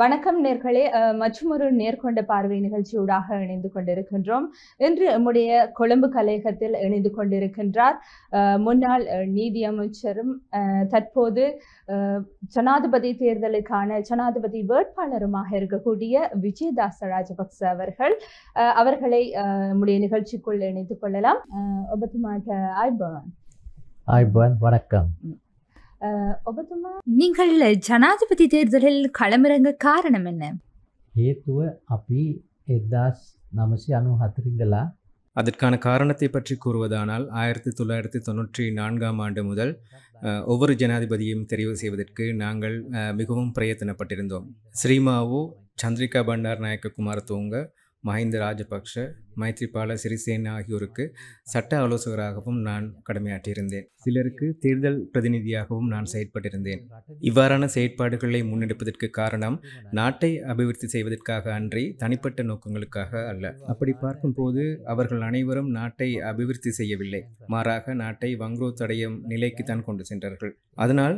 வணக்கம் நேர்களே ஒரு நேர்கொண்ட பார்வை நிகழ்ச்சியூடாக இணைந்து கொண்டிருக்கின்றோம் இன்று நம்முடைய கொழும்பு கலையகத்தில் இணைந்து கொண்டிருக்கின்றார் முன்னாள் நீதியமைச்சரும் தற்போது ஜனாதிபதி தேர்தலுக்கான ஜனாதிபதி வேட்பாளருமாக இருக்கக்கூடிய விஜயதாச ராஜபக்ச அவர்கள் அவர்களை நம்முடைய நிகழ்ச்சிக்குள் இணைத்துக் கொள்ளலாம் ஆய்பவன் ஆய்பவன் வணக்கம் நீங்கள் නිංහල් ஜனாதிபதி தேர்தலில் களமிறங்க காரணம் என்ன ஏத்துவ அப்பி எத்தாஸ் நமசி அணு அதற்கான காரணத்தை பற்றி கூறுவதானால் ஆயிரத்தி தொள்ளாயிரத்தி தொண்ணூற்றி நான்காம் ஆண்டு முதல் ஒவ்வொரு ஜனாதிபதியும் தெரிவு செய்வதற்கு நாங்கள் மிகவும் பிரயத்தனப்பட்டிருந்தோம் ஸ்ரீமாவோ சந்திரிகா பண்டார் நாயக்க குமார் தூங்க மஹிந்த ராஜபக்ஷ மைத்ரிபால சிறிசேன ஆகியோருக்கு சட்ட ஆலோசகராகவும் நான் கடமையாற்றியிருந்தேன் சிலருக்கு தேர்தல் பிரதிநிதியாகவும் நான் செயற்பட்டிருந்தேன் இவ்வாறான செயற்பாடுகளை முன்னெடுப்பதற்கு காரணம் நாட்டை அபிவிருத்தி செய்வதற்காக அன்றி தனிப்பட்ட நோக்கங்களுக்காக அல்ல அப்படி பார்க்கும்போது அவர்கள் அனைவரும் நாட்டை அபிவிருத்தி செய்யவில்லை மாறாக நாட்டை வங்குரோ தடையும் நிலைக்கு தான் கொண்டு சென்றார்கள் அதனால்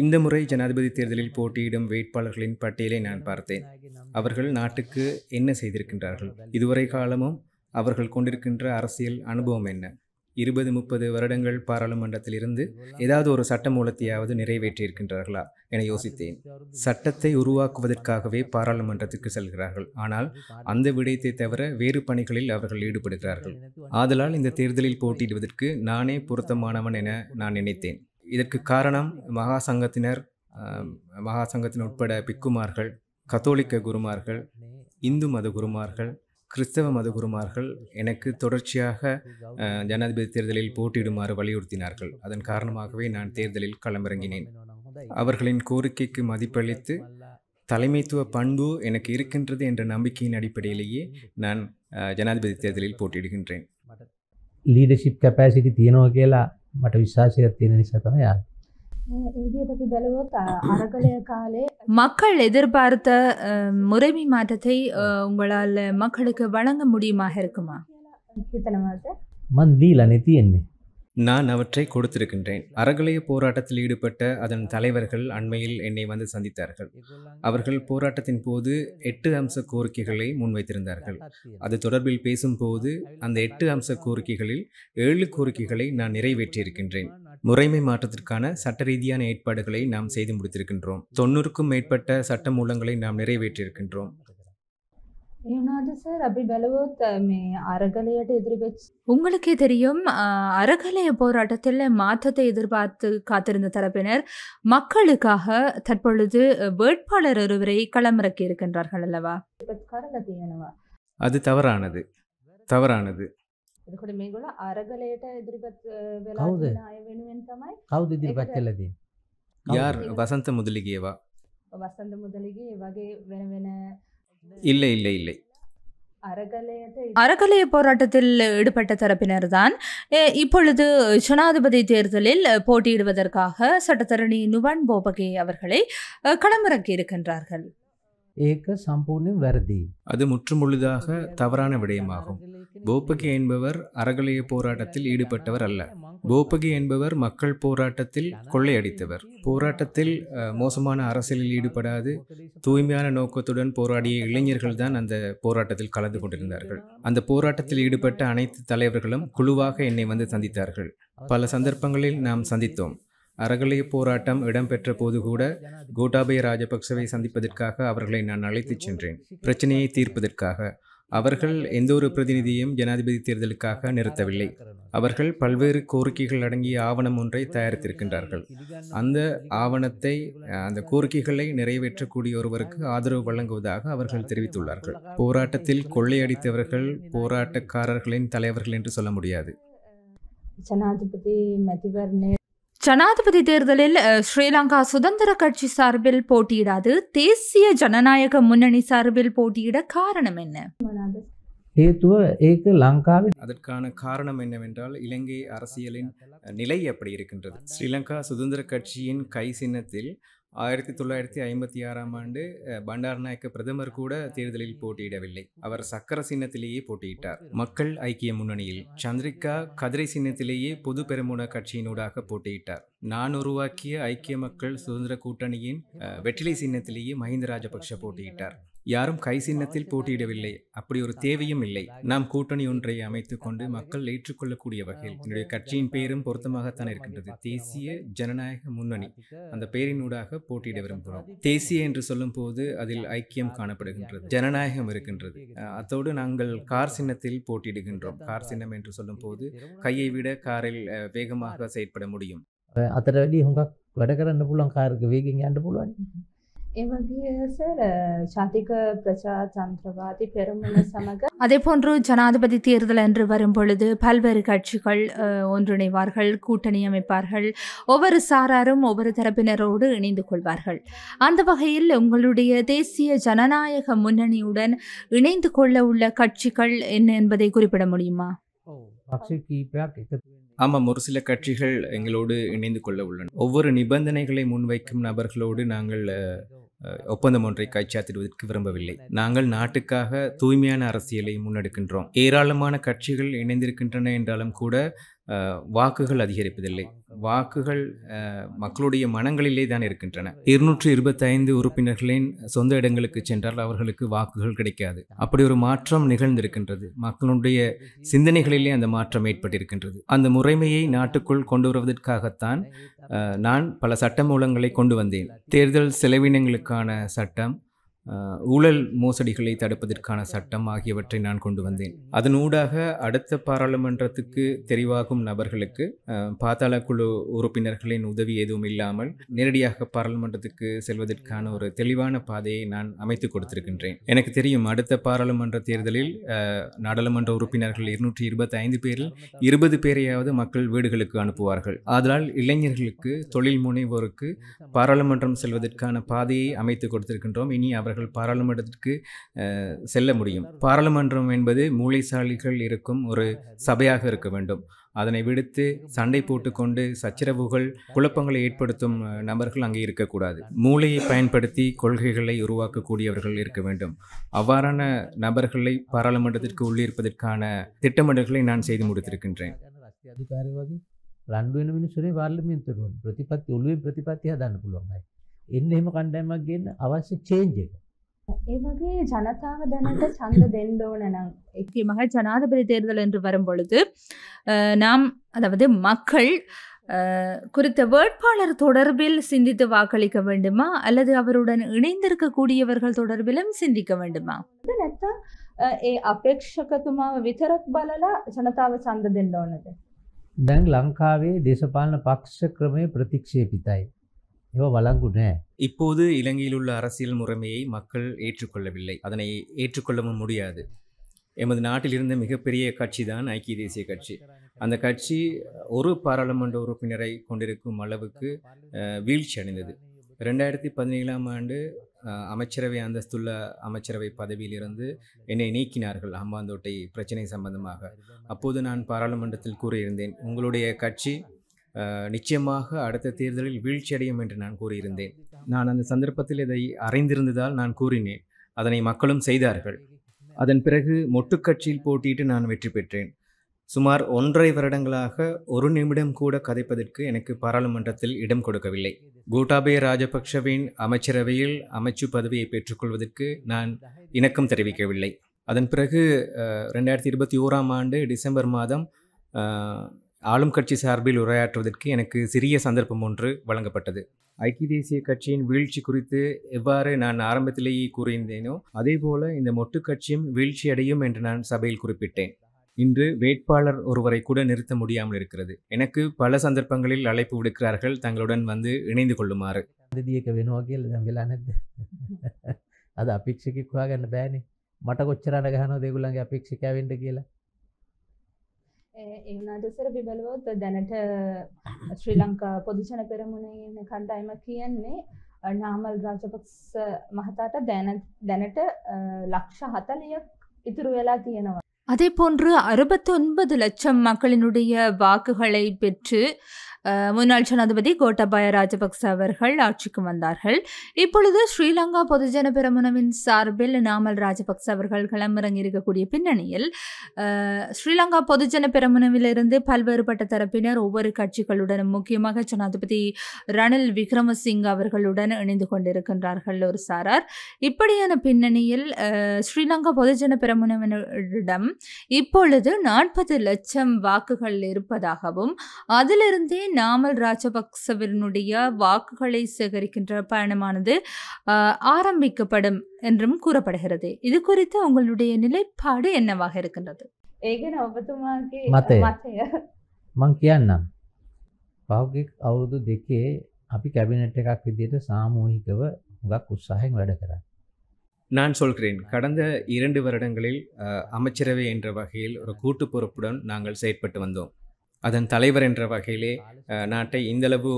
இந்த முறை ஜனாதிபதி தேர்தலில் போட்டியிடும் வேட்பாளர்களின் பட்டியலை நான் பார்த்தேன் அவர்கள் நாட்டுக்கு என்ன செய்திருக்கின்றார்கள் இதுவரை காலமும் அவர்கள் கொண்டிருக்கின்ற அரசியல் அனுபவம் என்ன இருபது முப்பது வருடங்கள் பாராளுமன்றத்தில் இருந்து ஏதாவது ஒரு சட்ட மூலத்தையாவது நிறைவேற்றியிருக்கின்றார்களா என யோசித்தேன் சட்டத்தை உருவாக்குவதற்காகவே பாராளுமன்றத்துக்கு செல்கிறார்கள் ஆனால் அந்த விடயத்தை தவிர வேறு பணிகளில் அவர்கள் ஈடுபடுகிறார்கள் ஆதலால் இந்த தேர்தலில் போட்டியிடுவதற்கு நானே பொருத்தமானவன் என நான் நினைத்தேன் இதற்கு காரணம் மகா சங்கத்தினர் மகா சங்கத்தின் உட்பட பிக்குமார்கள் கத்தோலிக்க குருமார்கள் இந்து மத குருமார்கள் கிறிஸ்தவ மதகுருமார்கள் எனக்கு தொடர்ச்சியாக ஜனாதிபதி தேர்தலில் போட்டியிடுமாறு வலியுறுத்தினார்கள் அதன் காரணமாகவே நான் தேர்தலில் களமிறங்கினேன் அவர்களின் கோரிக்கைக்கு மதிப்பளித்து தலைமைத்துவ பண்பு எனக்கு இருக்கின்றது என்ற நம்பிக்கையின் அடிப்படையிலேயே நான் ஜனாதிபதி தேர்தலில் போட்டியிடுகின்றேன் லீடர்ஷிப் கெப்பாசிட்டி தீனோ கேலா மற்ற விசுவாசிகள் தீன யார் மக்கள் எதிர்பார்த்த முறைமை மாற்றத்தை உங்களால் மக்களுக்கு வழங்க முடியுமாக இருக்குமா நான் அவற்றை கொடுத்திருக்கின்றேன் அறகலைய போராட்டத்தில் ஈடுபட்ட அதன் தலைவர்கள் அண்மையில் என்னை வந்து சந்தித்தார்கள் அவர்கள் போராட்டத்தின் போது எட்டு அம்ச கோரிக்கைகளை முன்வைத்திருந்தார்கள் அது தொடர்பில் பேசும்போது அந்த எட்டு அம்ச கோரிக்கைகளில் ஏழு கோரிக்கைகளை நான் நிறைவேற்றியிருக்கின்றேன் முறைமை மாற்றத்திற்கான சட்ட ரீதியான ஏற்பாடுகளை நாம் செய்து முடித்திருக்கின்றோம் தொண்ணூறுக்கும் மேற்பட்ட சட்ட மூலங்களை நாம் நிறைவேற்றியிருக்கின்றோம் உங்களுக்கே தெரியும் அறகலைய போராட்டத்தில் மாற்றத்தை எதிர்பார்த்து காத்திருந்த தரப்பினர் மக்களுக்காக தற்பொழுது வேட்பாளர் ஒருவரை களமிறக்கி இருக்கின்றார்கள் அல்லவா அது தவறானது தவறானது එතකොට මේගොල්ල අරගලයට ඉදිරිපත් වෙලා තියෙන අය වෙනුවෙන් තමයි කවුද ඉදිරිපත් කළේ තියෙන්නේ? යාර් වසන්ත මුදලි මුදලිගේවා. වසන්ත මුදලි මුදලිගේ වගේ වෙන වෙන இல்ல இல்ல இல்ல அறகலைய போராட்டத்தில் ஈடுபட்ட தரப்பினர்தான் இப்பொழுது ஜனாதிபதி தேர்தலில் போட்டியிடுவதற்காக சட்டத்தரணி நுவன் போபகே அவர்களை களமிறக்கி இருக்கின்றார்கள் ஏக சம்பூர்ணம் வருதி அது முற்றுமுழுதாக தவறான விடயமாகும் போப்பகி என்பவர் அறகலைய போராட்டத்தில் ஈடுபட்டவர் அல்ல போப்பகி என்பவர் மக்கள் போராட்டத்தில் கொள்ளையடித்தவர் போராட்டத்தில் மோசமான அரசியலில் ஈடுபடாது தூய்மையான நோக்கத்துடன் போராடிய இளைஞர்கள் தான் அந்த போராட்டத்தில் கலந்து கொண்டிருந்தார்கள் அந்த போராட்டத்தில் ஈடுபட்ட அனைத்து தலைவர்களும் குழுவாக என்னை வந்து சந்தித்தார்கள் பல சந்தர்ப்பங்களில் நாம் சந்தித்தோம் அறகலை போராட்டம் இடம்பெற்ற போது கூட கோட்டாபய ராஜபக்சவை சந்திப்பதற்காக அவர்களை நான் அழைத்துச் சென்றேன் பிரச்சனையை தீர்ப்பதற்காக அவர்கள் எந்த ஒரு பிரதிநிதியையும் ஜனாதிபதி தேர்தலுக்காக நிறுத்தவில்லை அவர்கள் பல்வேறு கோரிக்கைகள் அடங்கிய ஆவணம் ஒன்றை தயாரித்திருக்கின்றார்கள் அந்த ஆவணத்தை அந்த கோரிக்கைகளை நிறைவேற்றக்கூடிய ஒருவருக்கு ஆதரவு வழங்குவதாக அவர்கள் தெரிவித்துள்ளார்கள் போராட்டத்தில் கொள்ளையடித்தவர்கள் போராட்டக்காரர்களின் தலைவர்கள் என்று சொல்ல முடியாது ஜனாதிபதி ஜனாதிபதி தேர்தலில் ஸ்ரீலங்கா சுதந்திர கட்சி சார்பில் போட்டியிடாது தேசிய ஜனநாயக முன்னணி சார்பில் போட்டியிட காரணம் என்ன அதற்கான காரணம் என்னவென்றால் இலங்கை அரசியலின் நிலை அப்படி இருக்கின்றது ஸ்ரீலங்கா சுதந்திர கட்சியின் கை சின்னத்தில் ஆயிரத்தி தொள்ளாயிரத்தி ஐம்பத்தி ஆறாம் ஆண்டு நாயக்க பிரதமர் கூட தேர்தலில் போட்டியிடவில்லை அவர் சக்கர சின்னத்திலேயே போட்டியிட்டார் மக்கள் ஐக்கிய முன்னணியில் சந்திரிகா கதிரை சின்னத்திலேயே பொது பெருமுன கட்சியினூடாக போட்டியிட்டார் நான் உருவாக்கிய ஐக்கிய மக்கள் சுதந்திர கூட்டணியின் வெற்றிலை சின்னத்திலேயே மஹிந்த ராஜபக்ஷ போட்டியிட்டார் யாரும் கை சின்னத்தில் போட்டியிடவில்லை அப்படி ஒரு தேவையும் இல்லை நாம் கூட்டணி ஒன்றை அமைத்துக் கொண்டு மக்கள் ஏற்றுக்கொள்ளக்கூடிய வகையில் என்னுடைய கட்சியின் பெயரும் பொருத்தமாகத்தான் இருக்கின்றது தேசிய ஜனநாயக முன்னணி அந்த பெயரினூடாக போட்டியிட விரும்புகிறோம் தேசிய என்று சொல்லும் போது அதில் ஐக்கியம் காணப்படுகின்றது ஜனநாயகம் இருக்கின்றது அதோடு நாங்கள் கார் சின்னத்தில் போட்டியிடுகின்றோம் கார் சின்னம் என்று சொல்லும் போது கையை விட காரில் வேகமாக செயற்பட முடியும் அத்தனை වැඩි හොඟක් වැඩ කරන්න පුළුවන් කාර්ක වේගෙන් அதே போன்று ஜனாதிபதி தேர்தல் என்று வரும்பொழுது பல்வேறு கட்சிகள் ஒன்றிணைவார்கள் கூட்டணி அமைப்பார்கள் ஒவ்வொரு சாராரும் ஒவ்வொரு தரப்பினரோடு இணைந்து கொள்வார்கள் அந்த வகையில் உங்களுடைய தேசிய ஜனநாயக முன்னணியுடன் இணைந்து கொள்ள உள்ள கட்சிகள் என்ன என்பதை குறிப்பிட முடியுமா ஆமாம் ஒரு சில கட்சிகள் எங்களோடு இணைந்து கொள்ள உள்ளன ஒவ்வொரு நிபந்தனைகளை முன்வைக்கும் நபர்களோடு நாங்கள் ஒப்பந்தம் ஒன்றை கைச்சாத்திடுவதற்கு விரும்பவில்லை நாங்கள் நாட்டுக்காக தூய்மையான அரசியலை முன்னெடுக்கின்றோம் ஏராளமான கட்சிகள் இணைந்திருக்கின்றன என்றாலும் கூட வாக்குகள் அதிகரிப்பதில்லை வாக்குகள் மக்களுடைய மனங்களிலே தான் இருக்கின்றன இருநூற்றி இருபத்தைந்து உறுப்பினர்களின் சொந்த இடங்களுக்கு சென்றால் அவர்களுக்கு வாக்குகள் கிடைக்காது அப்படி ஒரு மாற்றம் நிகழ்ந்திருக்கின்றது மக்களுடைய சிந்தனைகளிலே அந்த மாற்றம் ஏற்பட்டிருக்கின்றது அந்த முறைமையை நாட்டுக்குள் கொண்டு வருவதற்காகத்தான் நான் பல சட்ட மூலங்களை கொண்டு வந்தேன் தேர்தல் செலவினங்களுக்கான சட்டம் ஊழல் மோசடிகளை தடுப்பதற்கான சட்டம் ஆகியவற்றை நான் கொண்டு வந்தேன் அதனூடாக அடுத்த பாராளுமன்றத்துக்கு தெரிவாகும் நபர்களுக்கு பாதாள குழு உறுப்பினர்களின் உதவி எதுவும் இல்லாமல் நேரடியாக பாராளுமன்றத்துக்கு செல்வதற்கான ஒரு தெளிவான பாதையை நான் அமைத்து கொடுத்திருக்கின்றேன் எனக்கு தெரியும் அடுத்த பாராளுமன்ற தேர்தலில் நாடாளுமன்ற உறுப்பினர்கள் இருநூற்றி இருபத்தி ஐந்து பேரில் இருபது பேரையாவது மக்கள் வீடுகளுக்கு அனுப்புவார்கள் அதனால் இளைஞர்களுக்கு தொழில் முனைவோருக்கு பாராளுமன்றம் செல்வதற்கான பாதையை அமைத்து கொடுத்திருக்கின்றோம் இனி அவர் அவர்கள் பாராளுமன்றத்திற்கு செல்ல முடியும் பாராளுமன்றம் என்பது மூளைசாலிகள் இருக்கும் ஒரு சபையாக இருக்க வேண்டும் அதனை விடுத்து சண்டை போட்டுக்கொண்டு சச்சரவுகள் குழப்பங்களை ஏற்படுத்தும் நபர்கள் அங்கே இருக்கக்கூடாது மூளையை பயன்படுத்தி கொள்கைகளை உருவாக்கக்கூடியவர்கள் இருக்க வேண்டும் அவ்வாறான நபர்களை பாராளுமன்றத்திற்கு உள்ளிருப்பதற்கான திட்டமிடல்களை நான் செய்து முடித்திருக்கின்றேன் රන්ඩුවෙන මිනිස්සුනේ පාර්ලිමේන්තුවට ප්‍රතිපත්ති ඒවගේ ජනතාව දැනට සඳ දෙන්ඩෝන නම් එකේ தேர்தல் என்று வரும் பொழுது நாம் அதாவது மக்கள் குறித்த வேட்பாளர் தொடர்பில் சிந்தித்து வாக்களிக்க வேண்டுமா அல்லது அவருடன் இணைந்திருக்கக்கூடியவர்கள் தொடர்பிலும் சிந்திக்க வேண்டுமா නැත්තම් ඒ අපේක්ෂකතුමාව විතරක් බලලා ජනතාව සඳ දෙන්න ඕනද දැන් இவன் இப்போது இலங்கையில் உள்ள அரசியல் முறைமையை மக்கள் ஏற்றுக்கொள்ளவில்லை அதனை ஏற்றுக்கொள்ளவும் முடியாது எமது நாட்டிலிருந்து மிகப்பெரிய கட்சி தான் ஐக்கிய தேசிய கட்சி அந்த கட்சி ஒரு பாராளுமன்ற உறுப்பினரை கொண்டிருக்கும் அளவுக்கு வீழ்ச்சி அடைந்தது ரெண்டாயிரத்தி பதினேழாம் ஆண்டு அமைச்சரவை அந்தஸ்துள்ள அமைச்சரவை பதவியிலிருந்து என்னை நீக்கினார்கள் அம்பாந்தோட்டை பிரச்சனை சம்பந்தமாக அப்போது நான் பாராளுமன்றத்தில் கூறியிருந்தேன் உங்களுடைய கட்சி நிச்சயமாக அடுத்த தேர்தலில் வீழ்ச்சியடையும் என்று நான் கூறியிருந்தேன் நான் அந்த சந்தர்ப்பத்தில் இதை அறிந்திருந்ததால் நான் கூறினேன் அதனை மக்களும் செய்தார்கள் அதன் பிறகு மொட்டுக்கட்சியில் போட்டியிட்டு நான் வெற்றி பெற்றேன் சுமார் ஒன்றரை வருடங்களாக ஒரு நிமிடம் கூட கதைப்பதற்கு எனக்கு பாராளுமன்றத்தில் இடம் கொடுக்கவில்லை கோட்டாபய ராஜபக்ஷவின் அமைச்சரவையில் அமைச்சு பதவியை பெற்றுக்கொள்வதற்கு நான் இணக்கம் தெரிவிக்கவில்லை அதன் பிறகு ரெண்டாயிரத்தி இருபத்தி ஓராம் ஆண்டு டிசம்பர் மாதம் ஆளும் கட்சி சார்பில் உரையாற்றுவதற்கு எனக்கு சிறிய சந்தர்ப்பம் ஒன்று வழங்கப்பட்டது ஐக்கிய தேசிய கட்சியின் வீழ்ச்சி குறித்து எவ்வாறு நான் ஆரம்பத்திலேயே கூறியிருந்தேனோ அதேபோல இந்த மொட்டு கட்சியும் வீழ்ச்சி அடையும் என்று நான் சபையில் குறிப்பிட்டேன் இன்று வேட்பாளர் ஒருவரை கூட நிறுத்த முடியாமல் இருக்கிறது எனக்கு பல சந்தர்ப்பங்களில் அழைப்பு விடுக்கிறார்கள் தங்களுடன் வந்து இணைந்து கொள்ளுமாறு அது அபேட்சிக்கு மට කොච්චරට ගහනෝ දෙගුල්ලන්ගේ අපේක්ෂිකෑවෙන්ට කියලා ඒවනාට ඉස්සර බිබලුවොත් දැනට ශ්‍රී ලංකා පොදුජන පෙරමුණේ කණ්ඩායම කියන්නේ නාමල් රාජපක්ෂ මහතාට දැනට லட்ச 40ක් ඉතුරු වෙලා තියෙනවා அதேபோன்று அறுபத்தொன்பது லட்சம் மக்களினுடைய வாக்குகளை பெற்று முன்னாள் ஜனாதிபதி கோட்டபாய ராஜபக்ச அவர்கள் ஆட்சிக்கு வந்தார்கள் இப்பொழுது ஸ்ரீலங்கா பொதுஜன பெருமனவின் சார்பில் நாமல் ராஜபக்ச அவர்கள் களமிறங்கி இருக்கக்கூடிய பின்னணியில் ஸ்ரீலங்கா பொதுஜன பெருமுனவிலிருந்து பல்வேறுபட்ட தரப்பினர் ஒவ்வொரு கட்சிகளுடனும் முக்கியமாக ஜனாதிபதி ரணில் விக்ரமசிங் அவர்களுடன் இணைந்து கொண்டிருக்கின்றார்கள் ஒரு சாரார் இப்படியான பின்னணியில் ஸ்ரீலங்கா பொதுஜன பெருமுனவினரிடம் இப்பொழுது நாற்பது லட்சம் வாக்குகள் இருப்பதாகவும் அதிலிருந்தே நாமல் ராஜபக்சவினுடைய வாக்குகளை சேகரிக்கின்ற பயணமானது ஆரம்பிக்கப்படும் என்றும் கூறப்படுகிறது இது குறித்து உங்களுடைய நிலைப்பாடு என்னவாக இருக்கின்றது මං කියන්නම් පෞගෙක් අවුරුදු දෙකේ අපි කැබිනට් එකක් විදියට සාමූහිකව நான் சொல்கிறேன் கடந்த இரண்டு வருடங்களில் அமைச்சரவை என்ற வகையில் ஒரு கூட்டு பொறுப்புடன் நாங்கள் செயற்பட்டு வந்தோம் அதன் தலைவர் என்ற வகையிலே நாட்டை இந்தளவு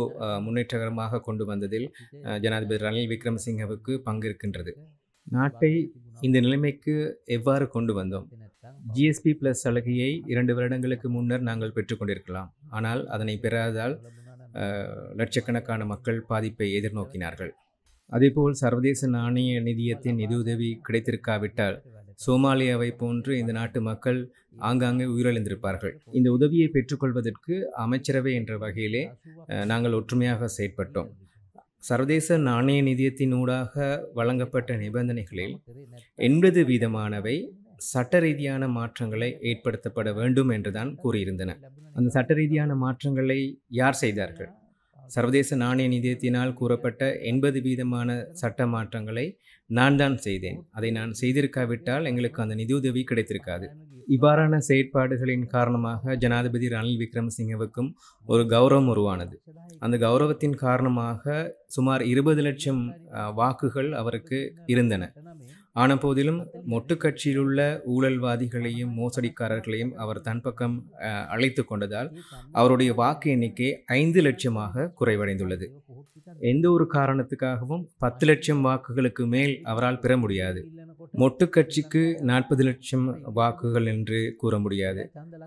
முன்னேற்றகரமாக கொண்டு வந்ததில் ஜனாதிபதி ரணில் விக்ரமசிங்கவுக்கு இருக்கின்றது நாட்டை இந்த நிலைமைக்கு எவ்வாறு கொண்டு வந்தோம் ஜிஎஸ்பி பிளஸ் சலுகையை இரண்டு வருடங்களுக்கு முன்னர் நாங்கள் பெற்றுக்கொண்டிருக்கலாம் ஆனால் அதனை பெறாததால் லட்சக்கணக்கான மக்கள் பாதிப்பை எதிர்நோக்கினார்கள் அதேபோல் சர்வதேச நாணய நிதியத்தின் நிதியுதவி கிடைத்திருக்காவிட்டால் சோமாலியாவை போன்று இந்த நாட்டு மக்கள் ஆங்காங்கே உயிரிழந்திருப்பார்கள் இந்த உதவியை பெற்றுக்கொள்வதற்கு அமைச்சரவை என்ற வகையிலே நாங்கள் ஒற்றுமையாக செயற்பட்டோம் சர்வதேச நாணய நிதியத்தின் ஊடாக வழங்கப்பட்ட நிபந்தனைகளில் எண்பது வீதமானவை சட்ட ரீதியான மாற்றங்களை ஏற்படுத்தப்பட வேண்டும் என்றுதான் கூறியிருந்தன அந்த சட்ட ரீதியான மாற்றங்களை யார் செய்தார்கள் சர்வதேச நாணய நிதியத்தினால் கூறப்பட்ட எண்பது வீதமான சட்ட மாற்றங்களை நான் தான் செய்தேன் அதை நான் செய்திருக்காவிட்டால் எங்களுக்கு அந்த நிதியுதவி கிடைத்திருக்காது இவ்வாறான செயற்பாடுகளின் காரணமாக ஜனாதிபதி ரணில் விக்ரமசிங்கவுக்கும் ஒரு கௌரவம் உருவானது அந்த கௌரவத்தின் காரணமாக சுமார் இருபது லட்சம் வாக்குகள் அவருக்கு இருந்தன ஆன மொட்டு மொட்டுக்கட்சியிலுள்ள ஊழல்வாதிகளையும் மோசடிக்காரர்களையும் அவர் தன் பக்கம் அழைத்து கொண்டதால் அவருடைய வாக்கு எண்ணிக்கை ஐந்து லட்சமாக குறைவடைந்துள்ளது எந்த ஒரு காரணத்துக்காகவும் பத்து லட்சம் வாக்குகளுக்கு மேல் அவரால் பெற முடியாது மொட்டு கட்சிக்கு நாற்பது லட்சம் வாக்குகள் என்று கூற முடியாது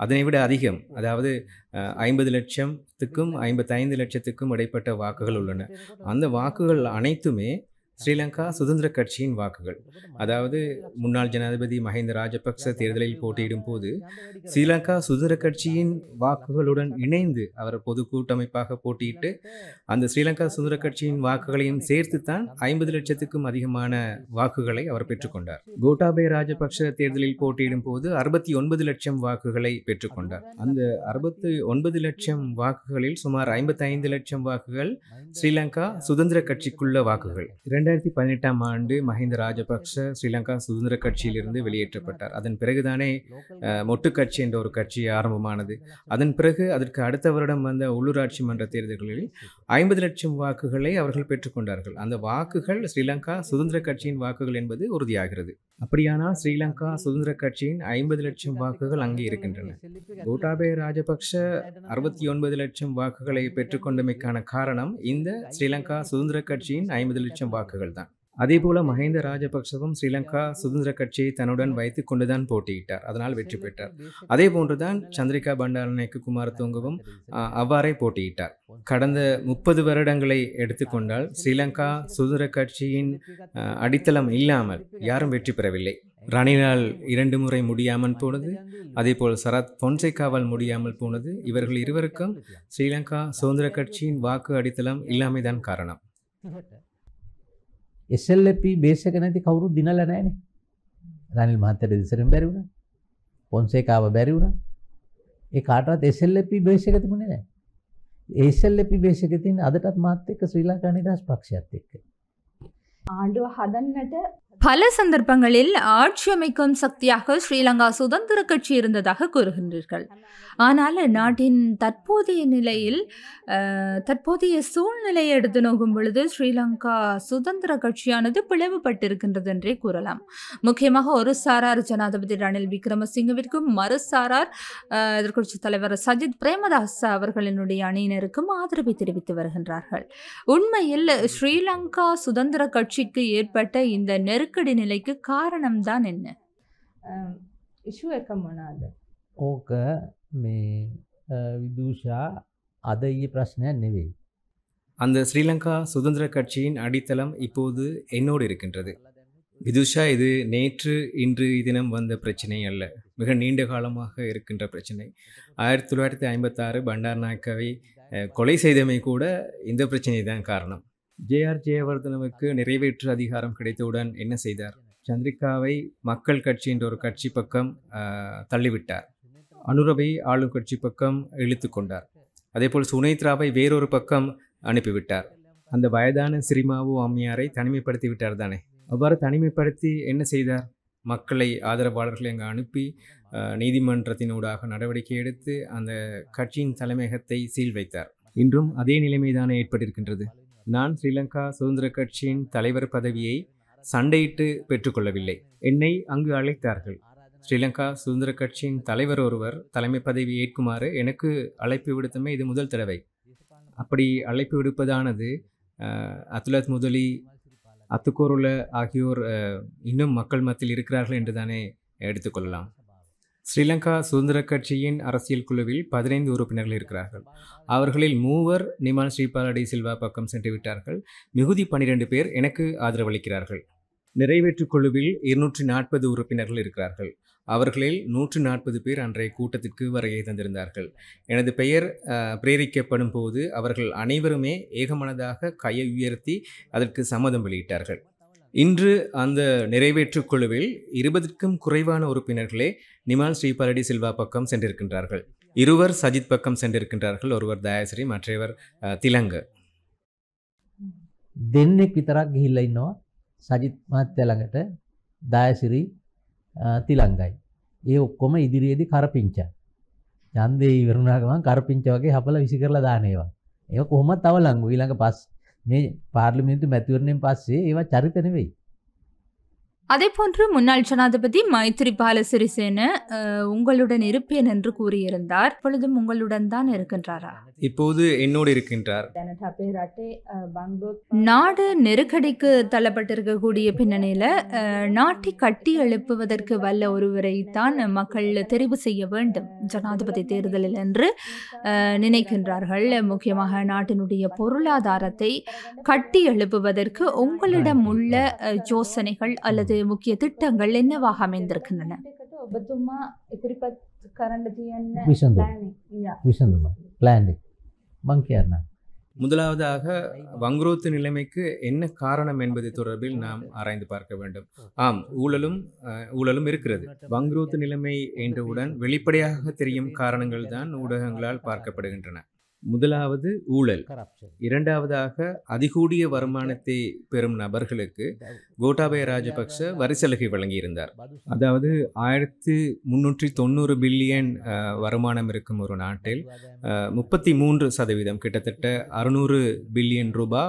அதனை விட அதிகம் அதாவது ஐம்பது லட்சத்துக்கும் ஐம்பத்தைந்து லட்சத்துக்கும் இடைப்பட்ட வாக்குகள் உள்ளன அந்த வாக்குகள் அனைத்துமே ஸ்ரீலங்கா சுதந்திர கட்சியின் வாக்குகள் அதாவது முன்னாள் ஜனாதிபதி மஹிந்த ராஜபக்ச தேர்தலில் போட்டியிடும் போது ஸ்ரீலங்கா சுதந்திர கட்சியின் வாக்குகளுடன் இணைந்து அவர் பொது கூட்டமைப்பாக போட்டியிட்டு அந்த ஸ்ரீலங்கா சுதந்திர கட்சியின் வாக்குகளையும் சேர்த்துத்தான் ஐம்பது லட்சத்துக்கும் அதிகமான வாக்குகளை அவர் பெற்றுக்கொண்டார் கோட்டாபய ராஜபக்ச தேர்தலில் போட்டியிடும் போது அறுபத்தி ஒன்பது லட்சம் வாக்குகளை பெற்றுக்கொண்டார் அந்த அறுபத்தி ஒன்பது லட்சம் வாக்குகளில் சுமார் ஐம்பத்தி ஐந்து லட்சம் வாக்குகள் ஸ்ரீலங்கா சுதந்திர கட்சிக்குள்ள வாக்குகள் இரண்டு ரெண்டாயிரத்தி பதினெட்டாம் ஆண்டு மஹிந்த ராஜபக்ஷ ஸ்ரீலங்கா சுதந்திர கட்சியிலிருந்து வெளியேற்றப்பட்டார் அதன் பிறகுதானே மொட்டு கட்சி என்ற ஒரு கட்சி ஆரம்பமானது அதன் பிறகு அதற்கு அடுத்த வருடம் வந்த உள்ளூராட்சி மன்ற தேர்தல்களில் ஐம்பது லட்சம் வாக்குகளை அவர்கள் பெற்றுக்கொண்டார்கள் அந்த வாக்குகள் ஸ்ரீலங்கா சுதந்திர கட்சியின் வாக்குகள் என்பது உறுதியாகிறது அப்படியானால் ஸ்ரீலங்கா சுதந்திர கட்சியின் ஐம்பது லட்சம் வாக்குகள் அங்கே இருக்கின்றன கோட்டாபே ராஜபக்ஷ அறுபத்தி ஒன்பது லட்சம் வாக்குகளை பெற்றுக்கொண்டமைக்கான காரணம் இந்த ஸ்ரீலங்கா சுதந்திர கட்சியின் ஐம்பது லட்சம் வாக்குகள் வாக்குகள் தான் அதே போல மஹிந்த ராஜபக்சவும் ஸ்ரீலங்கா சுதந்திர கட்சியை தன்னுடன் வைத்து கொண்டுதான் போட்டியிட்டார் அதனால் வெற்றி பெற்றார் அதே போன்றுதான் சந்திரிகா பண்டாரநாயக்கு தூங்கவும் அவ்வாறே போட்டியிட்டார் கடந்த முப்பது வருடங்களை எடுத்துக்கொண்டால் ஸ்ரீலங்கா சுதந்திர கட்சியின் அடித்தளம் இல்லாமல் யாரும் வெற்றி பெறவில்லை ரணிலால் இரண்டு முறை முடியாமல் போனது அதேபோல் சரத் பொன்சேகாவால் முடியாமல் போனது இவர்கள் இருவருக்கும் ஸ்ரீலங்கா சுதந்திர கட்சியின் வாக்கு அடித்தளம் இல்லாமைதான் காரணம் SLP බේස් එක නැති කවුරුත් දිනලා නැහනේ. රනිල් මහත්තයට දෙසරෙන් බැරි වුණා. පොන්සේකාව බැරි වුණා. ඒ කාටවත් SLP බේස් එක තිබුණේ නැහැ. ඒ SLP බේස් එකේ තියෙන අදටත් මාත් එක්ක ශ්‍රී ලංකා නිදහස් පක්ෂයත් එක්ක ආණ්ඩුව හදන්නට பல சந்தர்ப்பங்களில் ஆட்சியமைக்கும் சக்தியாக ஸ்ரீலங்கா சுதந்திர கட்சி இருந்ததாக கூறுகின்றீர்கள் ஆனால் நாட்டின் தற்போதைய நிலையில் தற்போதைய சூழ்நிலையை எடுத்து நோக்கும் பொழுது ஸ்ரீலங்கா சுதந்திர கட்சியானது பிளவுபட்டிருக்கின்றது என்றே கூறலாம் முக்கியமாக ஒரு சாரார் ஜனாதிபதி ரணில் விக்ரமசிங்கவிற்கும் மறுசாரார் எதிர்கட்சி தலைவர் சஜித் பிரேமதாஸ் அவர்களினுடைய அணியினருக்கும் ஆதரவை தெரிவித்து வருகின்றார்கள் உண்மையில் ஸ்ரீலங்கா சுதந்திர கட்சிக்கு ஏற்பட்ட இந்த நெருக்க நெருக்கடி நிலைக்கு காரணம் தான் என்ன ඉෂුව එක මොනාද ඕක මේ அந்த ஸ்ரீலங்கா சுதந்திர கட்சியின் அடித்தளம் இப்போது என்னோடு இருக்கின்றது விதுஷா இது நேற்று இன்று தினம் வந்த பிரச்சனை அல்ல மிக நீண்ட காலமாக இருக்கின்ற பிரச்சனை ஆயிரத்தி தொள்ளாயிரத்தி ஐம்பத்தாறு பண்டார் நாயக்காவை கொலை செய்தமை கூட இந்த பிரச்சனை தான் காரணம் ஜேஆர் ஜெயவர்தனவுக்கு நிறைவேற்று அதிகாரம் கிடைத்தவுடன் என்ன செய்தார் சந்திரிகாவை மக்கள் கட்சி என்ற ஒரு கட்சி பக்கம் தள்ளிவிட்டார் அனுரவை ஆளும் கட்சி பக்கம் இழுத்து கொண்டார் அதேபோல் சுனேத்ராவை வேறொரு பக்கம் அனுப்பிவிட்டார் அந்த வயதான சிரிமாவு அம்மையாரை தனிமைப்படுத்தி விட்டார் தானே அவ்வாறு தனிமைப்படுத்தி என்ன செய்தார் மக்களை ஆதரவாளர்களை அங்கே அனுப்பி நீதிமன்றத்தினூடாக நடவடிக்கை எடுத்து அந்த கட்சியின் தலைமையகத்தை சீல் வைத்தார் இன்றும் அதே நிலைமைதானே ஏற்பட்டிருக்கின்றது நான் ஸ்ரீலங்கா சுதந்திர கட்சியின் தலைவர் பதவியை சண்டையிட்டு பெற்றுக்கொள்ளவில்லை என்னை அங்கு அழைத்தார்கள் ஸ்ரீலங்கா சுதந்திர கட்சியின் தலைவர் ஒருவர் தலைமை பதவி ஏற்குமாறு எனக்கு அழைப்பு விடுத்தமே இது முதல் தடவை அப்படி அழைப்பு விடுப்பதானது அத்துலத் முதலி அத்துக்கோருல ஆகியோர் இன்னும் மக்கள் மத்தியில் இருக்கிறார்கள் என்று தானே எடுத்துக்கொள்ளலாம் ஸ்ரீலங்கா சுதந்திர கட்சியின் அரசியல் குழுவில் பதினைந்து உறுப்பினர்கள் இருக்கிறார்கள் அவர்களில் மூவர் நிமான் ஸ்ரீபாலடி சில்வா பக்கம் சென்று விட்டார்கள் மிகுதி பனிரெண்டு பேர் எனக்கு ஆதரவளிக்கிறார்கள் நிறைவேற்றுக் குழுவில் இருநூற்றி நாற்பது உறுப்பினர்கள் இருக்கிறார்கள் அவர்களில் நூற்று நாற்பது பேர் அன்றைய கூட்டத்திற்கு வரையை தந்திருந்தார்கள் எனது பெயர் பிரேரிக்கப்படும் போது அவர்கள் அனைவருமே ஏகமனதாக கையை உயர்த்தி அதற்கு சம்மதம் வெளியிட்டார்கள் இன்று அந்த நிறைவேற்று குழுவில் இருபதுக்கும் குறைவான உறுப்பினர்களே நிமால் ஸ்ரீபாலடி சில்வா பக்கம் சென்றிருக்கின்றார்கள் இருவர் சஜித் பக்கம் சென்றிருக்கின்றார்கள் ஒருவர் தயாசிரி மற்றவர் திலங்கு දෙන්නෙක් විතරක් ගිහිල්ල ඉන්නවා සජිත් මහත්තයළඟට දායසිරි තිලංගයි. ඒ ඔක්කොම ඉදිරියේදි කරපිංච. යන්දේ ඉවරුණාගමන් කරපිංච වගේ හපල විසි කරලා දානේවා. ඒ කොහොම තව ලංගු ඊළඟ පස් මේ පාර්ලිමින්තු මැතිවරණයෙන් පස්සේ ඒවා චරිතනවෙයි. அதே போன்று முன்னாள் ஜனாதிபதி மைத்ரிபால சிறிசேன உங்களுடன் இருப்பேன் என்று கூறியிருந்தார் பொழுதும் உங்களுடன் தான் இருக்கின்றாரா இப்போது என்னோடு இருக்கின்றார் நாடு நெருக்கடிக்கு தள்ளப்பட்டிருக்கக்கூடிய பின்னணியில நாட்டை கட்டி எழுப்புவதற்கு வல்ல ஒருவரை தான் மக்கள் தெரிவு செய்ய வேண்டும் ஜனாதிபதி தேர்தலில் என்று நினைக்கின்றார்கள் முக்கியமாக நாட்டினுடைய பொருளாதாரத்தை கட்டி எழுப்புவதற்கு உங்களிடம் உள்ள யோசனைகள் அல்லது முக்கிய திட்டங்கள் என்னவாக அமைந்திருக்கின்றன முதலாவதாக வங்குரோத்து நிலைமைக்கு என்ன காரணம் என்பது தொடர்பில் நாம் ஆராய்ந்து பார்க்க வேண்டும் ஆம் ஊழலும் ஊழலும் இருக்கிறது வங்குரோத்து நிலைமை என்றவுடன் வெளிப்படையாக தெரியும் காரணங்கள் தான் ஊடகங்களால் பார்க்கப்படுகின்றன முதலாவது ஊழல் இரண்டாவதாக அதிகூடிய வருமானத்தை பெறும் நபர்களுக்கு கோட்டாபய ராஜபக்ச வரிசலுகை வழங்கியிருந்தார் அதாவது ஆயிரத்தி முன்னூற்றி தொண்ணூறு பில்லியன் வருமானம் இருக்கும் ஒரு நாட்டில் முப்பத்தி மூன்று சதவீதம் கிட்டத்தட்ட அறுநூறு பில்லியன் ரூபா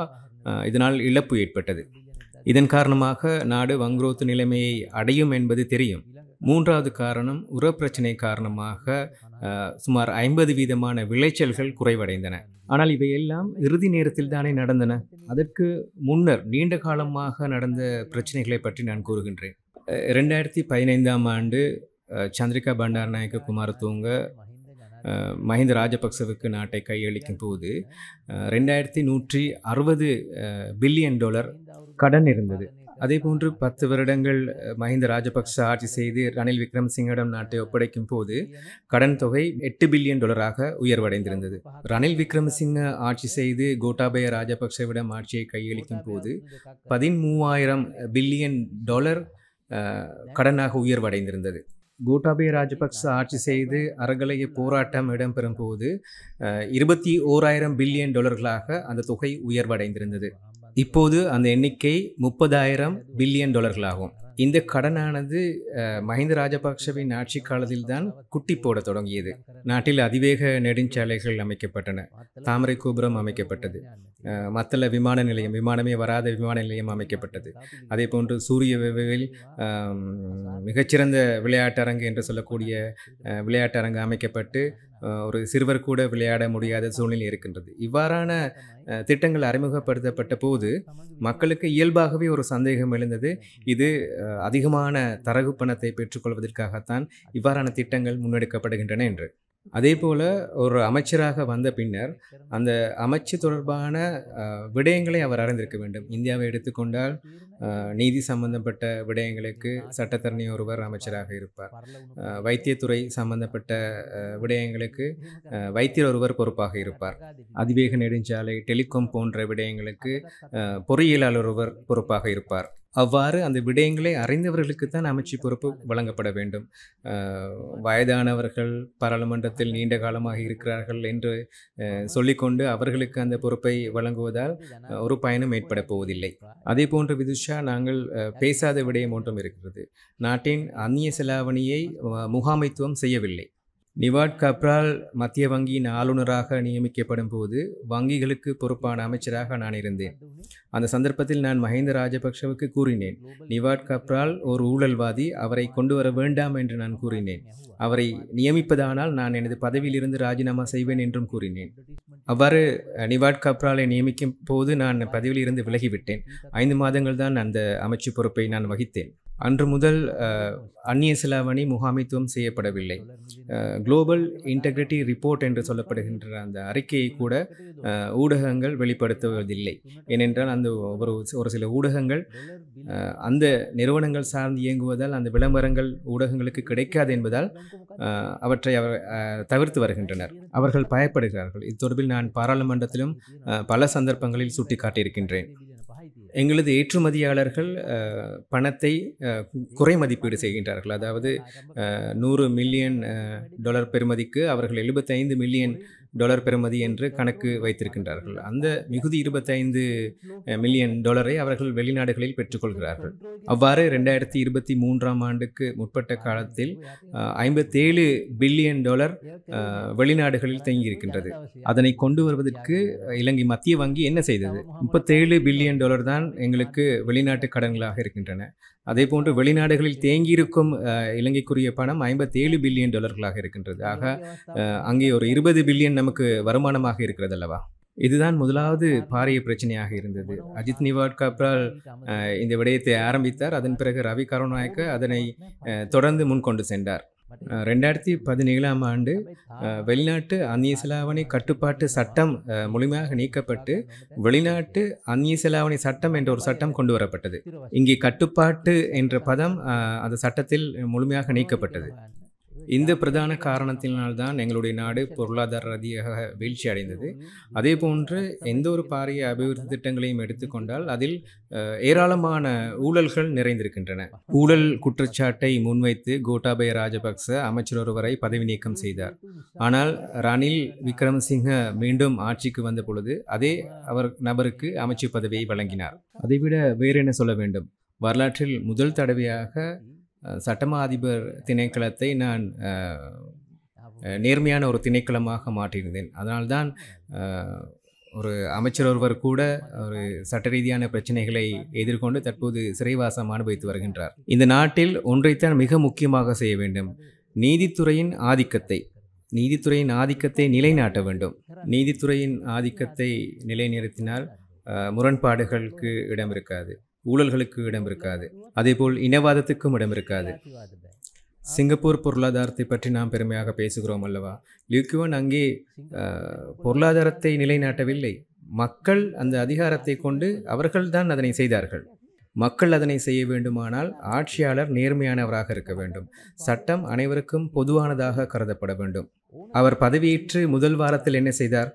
இதனால் இழப்பு ஏற்பட்டது இதன் காரணமாக நாடு வங்குரோத்து நிலைமையை அடையும் என்பது தெரியும் மூன்றாவது காரணம் உரப்பிரச்சனை காரணமாக சுமார் ஐம்பது வீதமான விளைச்சல்கள் குறைவடைந்தன ஆனால் இவையெல்லாம் இறுதி நேரத்தில் தானே நடந்தன அதற்கு முன்னர் நீண்ட காலமாக நடந்த பிரச்சனைகளை பற்றி நான் கூறுகின்றேன் ரெண்டாயிரத்தி பதினைந்தாம் ஆண்டு சந்திரிகா பண்டார் நாயக்க குமாரத்துவங்க மஹிந்த ராஜபக்சவுக்கு நாட்டை கையளிக்கும் போது ரெண்டாயிரத்தி நூற்றி அறுபது பில்லியன் டாலர் கடன் இருந்தது அதே போன்று பத்து வருடங்கள் மஹிந்த ராஜபக்ச ஆட்சி செய்து ரணில் விக்ரமசிங்கிடம் நாட்டை ஒப்படைக்கும் போது கடன் தொகை எட்டு பில்லியன் டாலராக உயர்வடைந்திருந்தது ரணில் விக்ரமசிங்க ஆட்சி செய்து கோட்டாபய ராஜபக்சவிடம் ஆட்சியை கையளிக்கும் போது பதிமூவாயிரம் பில்லியன் டாலர் கடனாக உயர்வடைந்திருந்தது கோட்டாபய ராஜபக்ச ஆட்சி செய்து அறகலைய போராட்டம் இடம்பெறும் போது இருபத்தி ஓராயிரம் பில்லியன் டாலர்களாக அந்த தொகை உயர்வடைந்திருந்தது இப்போது அந்த எண்ணிக்கை முப்பதாயிரம் பில்லியன் டாலர்களாகும் இந்த கடனானது மஹிந்த ராஜபக்சவின் ஆட்சி காலத்தில் தான் குட்டி போட தொடங்கியது நாட்டில் அதிவேக நெடுஞ்சாலைகள் அமைக்கப்பட்டன தாமரை கோபுரம் அமைக்கப்பட்டது மத்தள விமான நிலையம் விமானமே வராத விமான நிலையம் அமைக்கப்பட்டது அதே போன்று சூரிய விவையில் மிகச்சிறந்த விளையாட்டரங்கு என்று சொல்லக்கூடிய விளையாட்டரங்கு அமைக்கப்பட்டு ஒரு சிறுவர் கூட விளையாட முடியாத சூழ்நிலை இருக்கின்றது இவ்வாறான திட்டங்கள் அறிமுகப்படுத்தப்பட்ட போது மக்களுக்கு இயல்பாகவே ஒரு சந்தேகம் எழுந்தது இது அதிகமான தரகு பணத்தை பெற்றுக்கொள்வதற்காகத்தான் இவ்வாறான திட்டங்கள் முன்னெடுக்கப்படுகின்றன என்று அதே போல் ஒரு அமைச்சராக வந்த பின்னர் அந்த அமைச்சு தொடர்பான விடயங்களை அவர் அறிந்திருக்க வேண்டும் இந்தியாவை எடுத்துக்கொண்டால் நீதி சம்பந்தப்பட்ட விடயங்களுக்கு சட்டத்தரணி ஒருவர் அமைச்சராக இருப்பார் வைத்தியத்துறை சம்பந்தப்பட்ட விடயங்களுக்கு வைத்தியர் ஒருவர் பொறுப்பாக இருப்பார் அதிவேக நெடுஞ்சாலை டெலிகாம் போன்ற விடயங்களுக்கு பொறியியலாளர் ஒருவர் பொறுப்பாக இருப்பார் அவ்வாறு அந்த விடயங்களை அறிந்தவர்களுக்கு தான் அமைச்சு பொறுப்பு வழங்கப்பட வேண்டும் வயதானவர்கள் பாராளுமன்றத்தில் நீண்ட காலமாக இருக்கிறார்கள் என்று சொல்லிக்கொண்டு அவர்களுக்கு அந்த பொறுப்பை வழங்குவதால் ஒரு பயணம் ஏற்பட போவதில்லை அதே போன்ற விதுஷ குறிச்சா நாங்கள் பேசாத விடயம் ஒன்றும் இருக்கிறது நாட்டின் அந்நிய செலாவணியை முகாமைத்துவம் செய்யவில்லை நிவாட் கப்ரால் மத்திய வங்கியின் ஆளுநராக நியமிக்கப்படும் போது வங்கிகளுக்கு பொறுப்பான அமைச்சராக நான் இருந்தேன் அந்த சந்தர்ப்பத்தில் நான் மஹிந்த ராஜபக்ஷவுக்கு கூறினேன் நிவாட் கப்ரால் ஒரு ஊழல்வாதி அவரை கொண்டு வர வேண்டாம் என்று நான் கூறினேன் அவரை நியமிப்பதானால் நான் எனது பதவியிலிருந்து ராஜினாமா செய்வேன் என்றும் கூறினேன் அவ்வாறு நிவாட் கப்ராலை நியமிக்கும் போது நான் பதவியில் இருந்து விலகிவிட்டேன் ஐந்து மாதங்கள் தான் அந்த அமைச்சு பொறுப்பை நான் வகித்தேன் அன்று முதல் அந்நிய செலாவணி முகாமைத்துவம் செய்யப்படவில்லை குளோபல் இன்டெகிரிட்டி ரிப்போர்ட் என்று சொல்லப்படுகின்ற அந்த அறிக்கையை கூட ஊடகங்கள் வெளிப்படுத்துவதில்லை ஏனென்றால் அந்த ஒரு ஒரு சில ஊடகங்கள் அந்த நிறுவனங்கள் சார்ந்து இயங்குவதால் அந்த விளம்பரங்கள் ஊடகங்களுக்கு கிடைக்காது என்பதால் அவற்றை அவர் தவிர்த்து வருகின்றனர் அவர்கள் பயப்படுகிறார்கள் இது தொடர்பில் நான் பாராளுமன்றத்திலும் பல சந்தர்ப்பங்களில் சுட்டி காட்டியிருக்கின்றேன் எங்களது ஏற்றுமதியாளர்கள் பணத்தை குறை மதிப்பீடு செய்கின்றார்கள் அதாவது நூறு மில்லியன் டாலர் பெறுமதிக்கு அவர்கள் எழுபத்தைந்து மில்லியன் டாலர் பெறுமதி என்று கணக்கு வைத்திருக்கின்றார்கள் அந்த மிகுதி இருபத்தைந்து மில்லியன் டாலரை அவர்கள் வெளிநாடுகளில் பெற்றுக்கொள்கிறார்கள் அவ்வாறு ரெண்டாயிரத்தி இருபத்தி மூன்றாம் ஆண்டுக்கு முற்பட்ட காலத்தில் ஐம்பத்தேழு பில்லியன் டாலர் வெளிநாடுகளில் தங்கியிருக்கின்றது அதனை கொண்டு வருவதற்கு இலங்கை மத்திய வங்கி என்ன செய்தது முப்பத்தேழு பில்லியன் டாலர் தான் எங்களுக்கு வெளிநாட்டு கடன்களாக இருக்கின்றன அதே போன்று வெளிநாடுகளில் தேங்கியிருக்கும் இலங்கைக்குரிய பணம் ஐம்பத்தேழு பில்லியன் டாலர்களாக இருக்கின்றது ஆக அங்கே ஒரு இருபது பில்லியன் நமக்கு வருமானமாக இருக்கிறது அல்லவா இதுதான் முதலாவது பாரிய பிரச்சனையாக இருந்தது அஜித் நிவாட் கப்ரால் இந்த விடயத்தை ஆரம்பித்தார் அதன் பிறகு ரவி கருணாயக்க அதனை தொடர்ந்து முன்கொண்டு சென்றார் ரெண்டாயிரத்தி பதினேழாம் ஆண்டு வெளிநாட்டு அந்நிய செலாவணி கட்டுப்பாட்டு சட்டம் முழுமையாக நீக்கப்பட்டு வெளிநாட்டு அந்நிய செலாவணி சட்டம் என்ற ஒரு சட்டம் கொண்டு வரப்பட்டது இங்கே கட்டுப்பாட்டு என்ற பதம் அந்த சட்டத்தில் முழுமையாக நீக்கப்பட்டது இந்த பிரதான காரணத்தினால்தான் எங்களுடைய நாடு பொருளாதார ரீதியாக வீழ்ச்சி அடைந்தது அதே போன்று எந்த ஒரு பாரிய அபிவிருத்தி திட்டங்களையும் எடுத்துக்கொண்டால் அதில் ஏராளமான ஊழல்கள் நிறைந்திருக்கின்றன ஊழல் குற்றச்சாட்டை முன்வைத்து கோட்டாபய ராஜபக்ச அமைச்சர் ஒருவரை பதவி நீக்கம் செய்தார் ஆனால் ரணில் விக்ரமசிங்க மீண்டும் ஆட்சிக்கு வந்த பொழுது அதே அவர் நபருக்கு அமைச்சு பதவியை வழங்கினார் அதைவிட வேறு என்ன சொல்ல வேண்டும் வரலாற்றில் முதல் தடவையாக சட்டமா அதிபர் திணைக்களத்தை நான் நேர்மையான ஒரு திணைக்களமாக மாற்றியிருந்தேன் அதனால்தான் ஒரு அமைச்சர் ஒருவர் கூட ஒரு சட்ட ரீதியான பிரச்சனைகளை எதிர்கொண்டு தற்போது சிறைவாசம் அனுபவித்து வருகின்றார் இந்த நாட்டில் ஒன்றைத்தான் மிக முக்கியமாக செய்ய வேண்டும் நீதித்துறையின் ஆதிக்கத்தை நீதித்துறையின் ஆதிக்கத்தை நிலைநாட்ட வேண்டும் நீதித்துறையின் ஆதிக்கத்தை நிலைநிறுத்தினால் முரண்பாடுகளுக்கு இடம் இருக்காது ஊழல்களுக்கு இடம் இருக்காது அதேபோல் இனவாதத்துக்கும் இடம் இருக்காது சிங்கப்பூர் பொருளாதாரத்தை பற்றி நாம் பெருமையாக பேசுகிறோம் அல்லவா லியூக்யூவன் அங்கே பொருளாதாரத்தை நிலைநாட்டவில்லை மக்கள் அந்த அதிகாரத்தை கொண்டு அவர்கள்தான் அதனை செய்தார்கள் மக்கள் அதனை செய்ய வேண்டுமானால் ஆட்சியாளர் நேர்மையானவராக இருக்க வேண்டும் சட்டம் அனைவருக்கும் பொதுவானதாக கருதப்பட வேண்டும் அவர் பதவியேற்று முதல் வாரத்தில் என்ன செய்தார்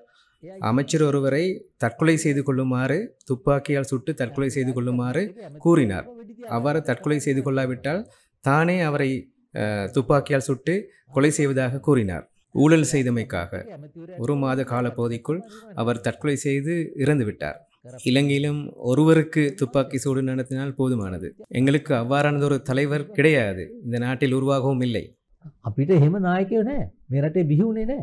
அமைச்சர் ஒருவரை தற்கொலை செய்து கொள்ளுமாறு துப்பாக்கியால் சுட்டு தற்கொலை செய்து கொள்ளுமாறு கூறினார் அவ்வாறு தற்கொலை செய்து கொள்ளாவிட்டால் தானே அவரை துப்பாக்கியால் சுட்டு கொலை செய்வதாக கூறினார் ஊழல் செய்தமைக்காக ஒரு மாத கால போதைக்குள் அவர் தற்கொலை செய்து இறந்துவிட்டார் இலங்கையிலும் ஒருவருக்கு துப்பாக்கி சூடு நடத்தினால் போதுமானது எங்களுக்கு அவ்வாறானது ஒரு தலைவர் கிடையாது இந்த நாட்டில் உருவாகவும் இல்லை அப்படி එහෙම நாயக்கே නෑ මේ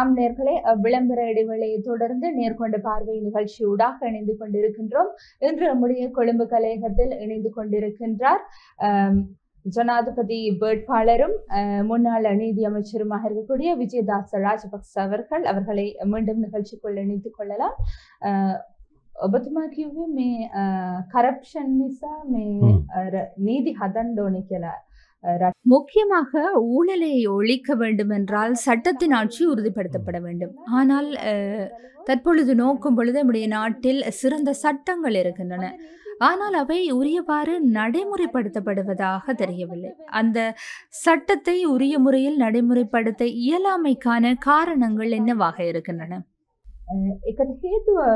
ஆம் நேர்களை விளம்பர இடைவெளியை தொடர்ந்து நேர்கொண்ட பார்வை நிகழ்ச்சி ஊடாக இணைந்து கொண்டிருக்கின்றோம் இன்று நம்முடைய கொழும்பு கலையகத்தில் இணைந்து கொண்டிருக்கின்றார் ஜனாதிபதி வேட்பாளரும் முன்னாள் நீதி அமைச்சருமாக இருக்கக்கூடிய விஜயதாச ராஜபக்ச அவர்கள் அவர்களை மீண்டும் நிகழ்ச்சிக்குள் இணைத்துக் கொள்ளலாம் ඔබතුමා கரப்ஷன் මේ மே නිසා මේ නීති முக்கியமாக ஊழலை ஒழிக்க வேண்டும் என்றால் சட்டத்தின் ஆட்சி உறுதிப்படுத்தப்பட வேண்டும் ஆனால் தற்பொழுது நோக்கும் பொழுது நம்முடைய நாட்டில் சிறந்த சட்டங்கள் இருக்கின்றன ஆனால் அவை உரியவாறு நடைமுறைப்படுத்தப்படுவதாக தெரியவில்லை அந்த சட்டத்தை உரிய முறையில் நடைமுறைப்படுத்த இயலாமைக்கான காரணங்கள் என்னவாக இருக்கின்றன එකට හේතුව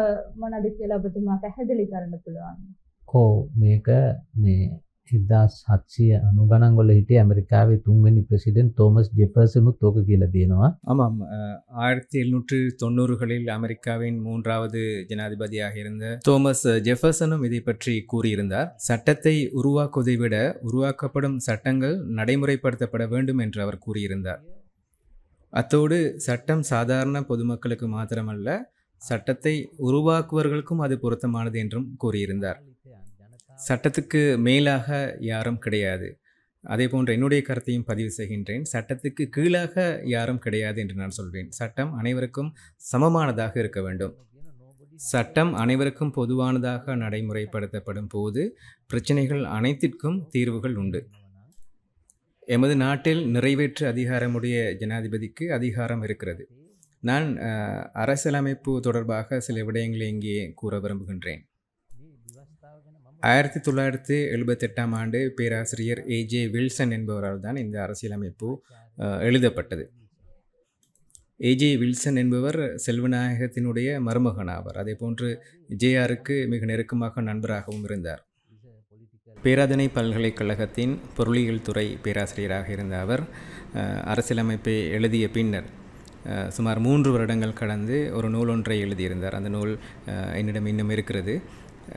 මොනද එදස් සත්සය අනුගනන්ගොල හිටේ ඇමරිකාවේ තුන්වැනි ප්‍රසිඩෙන් තෝමස් ජෙපර්සනුත් තෝක කියල දෙනවා ஆமாம் ஆயிரத்தி எழுநூற்று தொண்ணூறுகளில் அமெரிக்காவின் மூன்றாவது ஜனாதிபதியாக இருந்த தோமஸ் ஜெஃபர்சனும் இதை பற்றி கூறியிருந்தார் சட்டத்தை உருவாக்குவதை விட உருவாக்கப்படும் சட்டங்கள் நடைமுறைப்படுத்தப்பட வேண்டும் என்று அவர் கூறியிருந்தார் அத்தோடு சட்டம் சாதாரண பொதுமக்களுக்கு மாத்திரமல்ல சட்டத்தை உருவாக்குவர்களுக்கும் அது பொருத்தமானது என்றும் கூறியிருந்தார் சட்டத்துக்கு மேலாக யாரும் கிடையாது அதே போன்ற என்னுடைய கருத்தையும் பதிவு செய்கின்றேன் சட்டத்துக்கு கீழாக யாரும் கிடையாது என்று நான் சொல்வேன் சட்டம் அனைவருக்கும் சமமானதாக இருக்க வேண்டும் சட்டம் அனைவருக்கும் பொதுவானதாக நடைமுறைப்படுத்தப்படும் போது பிரச்சனைகள் அனைத்திற்கும் தீர்வுகள் உண்டு எமது நாட்டில் நிறைவேற்று அதிகாரமுடைய ஜனாதிபதிக்கு அதிகாரம் இருக்கிறது நான் அரசியலமைப்பு தொடர்பாக சில விடயங்களை இங்கே கூற விரும்புகின்றேன் ஆயிரத்தி தொள்ளாயிரத்தி எழுபத்தெட்டாம் ஆண்டு பேராசிரியர் ஏஜே வில்சன் என்பவரால் தான் இந்த அரசியலமைப்பு எழுதப்பட்டது ஏஜே வில்சன் என்பவர் செல்வநாயகத்தினுடைய மருமகன் ஆவார் அதே போன்று ஜேஆருக்கு மிக நெருக்கமாக நண்பராகவும் இருந்தார் பேராதனை பல்கலைக்கழகத்தின் பொருளியல் துறை பேராசிரியராக இருந்த அவர் அரசியலமைப்பை எழுதிய பின்னர் சுமார் மூன்று வருடங்கள் கடந்து ஒரு நூல் ஒன்றை எழுதியிருந்தார் அந்த நூல் என்னிடம் இன்னும் இருக்கிறது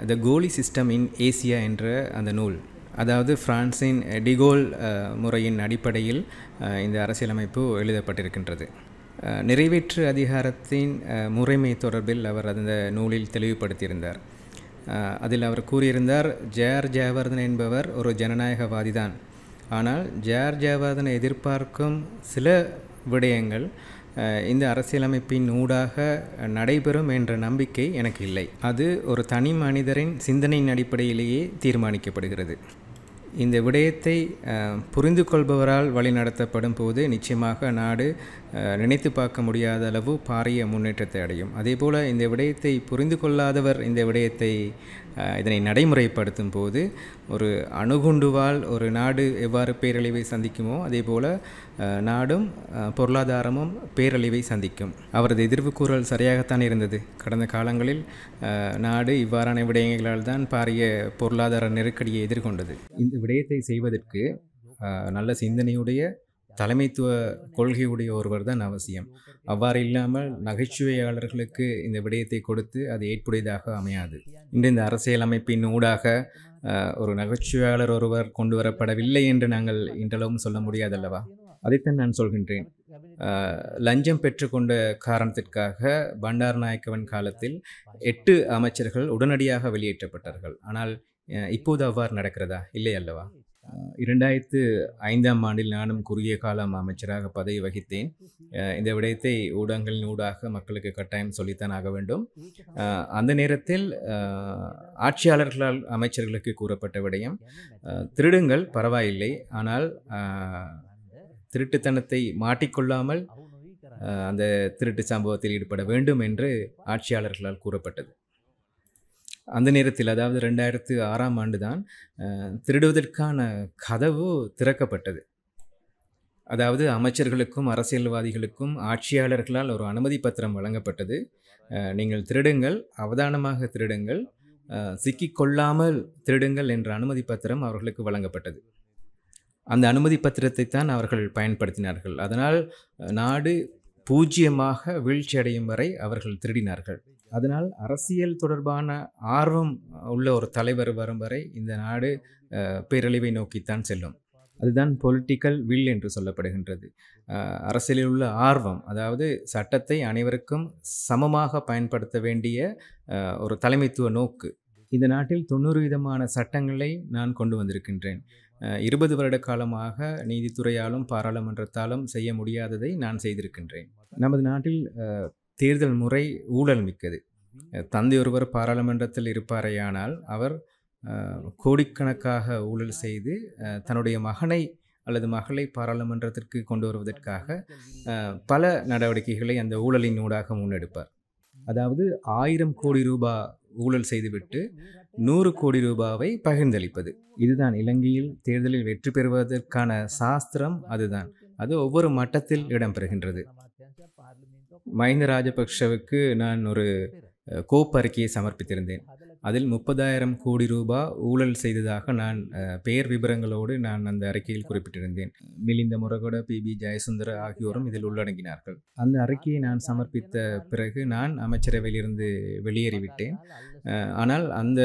த கோலி சிஸ்டம் இன் ஏசியா என்ற அந்த நூல் அதாவது பிரான்சின் டிகோல் முறையின் அடிப்படையில் இந்த அரசியலமைப்பு எழுதப்பட்டிருக்கின்றது நிறைவேற்று அதிகாரத்தின் முறைமை தொடர்பில் அவர் அந்த நூலில் தெளிவுபடுத்தியிருந்தார் அதில் அவர் கூறியிருந்தார் ஜேஆர் ஜெயவர்தன் என்பவர் ஒரு ஜனநாயகவாதிதான் ஆனால் ஜேஆர் ஜெயவர்தனை எதிர்பார்க்கும் சில விடயங்கள் இந்த அரசியலமைப்பின் ஊடாக நடைபெறும் என்ற நம்பிக்கை எனக்கு இல்லை அது ஒரு தனி மனிதரின் சிந்தனையின் அடிப்படையிலேயே தீர்மானிக்கப்படுகிறது இந்த விடயத்தை புரிந்து கொள்பவரால் வழிநடத்தப்படும் போது நிச்சயமாக நாடு நினைத்து பார்க்க முடியாத அளவு பாரிய முன்னேற்றத்தை அடையும் அதே போல் இந்த விடயத்தை புரிந்து கொள்ளாதவர் இந்த விடயத்தை இதனை நடைமுறைப்படுத்தும் போது ஒரு அணுகுண்டுவால் ஒரு நாடு எவ்வாறு பேரழிவை சந்திக்குமோ அதே போல் நாடும் பொருளாதாரமும் பேரழிவை சந்திக்கும் அவரது எதிர்வு கூறல் சரியாகத்தான் இருந்தது கடந்த காலங்களில் நாடு இவ்வாறான விடயங்களால் தான் பாரிய பொருளாதார நெருக்கடியை எதிர்கொண்டது இந்த விடயத்தை செய்வதற்கு நல்ல சிந்தனையுடைய தலைமைத்துவ கொள்கையுடைய ஒருவர் தான் அவசியம் அவ்வாறு இல்லாமல் நகைச்சுவையாளர்களுக்கு இந்த விடயத்தை கொடுத்து அது ஏற்புடையதாக அமையாது இன்று இந்த அரசியலமைப்பின் ஊடாக ஒரு நகைச்சுவையாளர் ஒருவர் கொண்டு வரப்படவில்லை என்று நாங்கள் இன்றளவும் சொல்ல முடியாதல்லவா அதைத்தான் நான் சொல்கின்றேன் லஞ்சம் பெற்றுக்கொண்ட காரணத்திற்காக பண்டார் நாயக்கவன் காலத்தில் எட்டு அமைச்சர்கள் உடனடியாக வெளியேற்றப்பட்டார்கள் ஆனால் இப்போது அவ்வாறு நடக்கிறதா இல்லை அல்லவா இரண்டாயிரத்து ஐந்தாம் ஆண்டில் நானும் குறுகிய காலம் அமைச்சராக பதவி வகித்தேன் இந்த விடயத்தை ஊடகங்களின் ஊடாக மக்களுக்கு கட்டாயம் சொல்லித்தான் ஆக வேண்டும் அந்த நேரத்தில் ஆட்சியாளர்களால் அமைச்சர்களுக்கு கூறப்பட்ட விடயம் திருடுங்கள் பரவாயில்லை ஆனால் திருட்டுத்தனத்தை மாட்டிக்கொள்ளாமல் அந்த திருட்டு சம்பவத்தில் ஈடுபட வேண்டும் என்று ஆட்சியாளர்களால் கூறப்பட்டது அந்த நேரத்தில் அதாவது ரெண்டாயிரத்து ஆறாம் ஆண்டு தான் திருடுவதற்கான கதவு திறக்கப்பட்டது அதாவது அமைச்சர்களுக்கும் அரசியல்வாதிகளுக்கும் ஆட்சியாளர்களால் ஒரு அனுமதி பத்திரம் வழங்கப்பட்டது நீங்கள் திருடுங்கள் அவதானமாக திருடுங்கள் சிக்கிக்கொள்ளாமல் திருடுங்கள் என்ற அனுமதி பத்திரம் அவர்களுக்கு வழங்கப்பட்டது அந்த அனுமதி பத்திரத்தை தான் அவர்கள் பயன்படுத்தினார்கள் அதனால் நாடு பூஜ்ஜியமாக வீழ்ச்சியடையும் வரை அவர்கள் திருடினார்கள் அதனால் அரசியல் தொடர்பான ஆர்வம் உள்ள ஒரு தலைவர் வரும் வரை இந்த நாடு பேரழிவை நோக்கித்தான் செல்லும் அதுதான் பொலிட்டிக்கல் வில் என்று சொல்லப்படுகின்றது அரசியலில் உள்ள ஆர்வம் அதாவது சட்டத்தை அனைவருக்கும் சமமாக பயன்படுத்த வேண்டிய ஒரு தலைமைத்துவ நோக்கு இந்த நாட்டில் தொண்ணூறு விதமான சட்டங்களை நான் கொண்டு வந்திருக்கின்றேன் இருபது வருட காலமாக நீதித்துறையாலும் பாராளுமன்றத்தாலும் செய்ய முடியாததை நான் செய்திருக்கின்றேன் நமது நாட்டில் தேர்தல் முறை ஊழல் மிக்கது தந்தை ஒருவர் பாராளுமன்றத்தில் இருப்பாரேயானால் அவர் கோடிக்கணக்காக ஊழல் செய்து தன்னுடைய மகனை அல்லது மகளை பாராளுமன்றத்திற்கு கொண்டு வருவதற்காக பல நடவடிக்கைகளை அந்த ஊழலின் ஊடாக முன்னெடுப்பார் அதாவது ஆயிரம் கோடி ரூபாய் ஊழல் செய்துவிட்டு நூறு கோடி ரூபாவை பகிர்ந்தளிப்பது இதுதான் இலங்கையில் தேர்தலில் வெற்றி பெறுவதற்கான சாஸ்திரம் அதுதான் அது ஒவ்வொரு மட்டத்தில் இடம்பெறுகின்றது மஹிந்த ராஜபக்ஷவுக்கு நான் ஒரு கோப்பறிக்கையை சமர்ப்பித்திருந்தேன் அதில் முப்பதாயிரம் கோடி ரூபா ஊழல் செய்ததாக நான் பெயர் விவரங்களோடு நான் அந்த அறிக்கையில் குறிப்பிட்டிருந்தேன் மிலிந்த முரகோட பி பி ஜெயசுந்தர ஆகியோரும் இதில் உள்ளடங்கினார்கள் அந்த அறிக்கையை நான் சமர்ப்பித்த பிறகு நான் அமைச்சரவையிலிருந்து வெளியேறிவிட்டேன் ஆனால் அந்த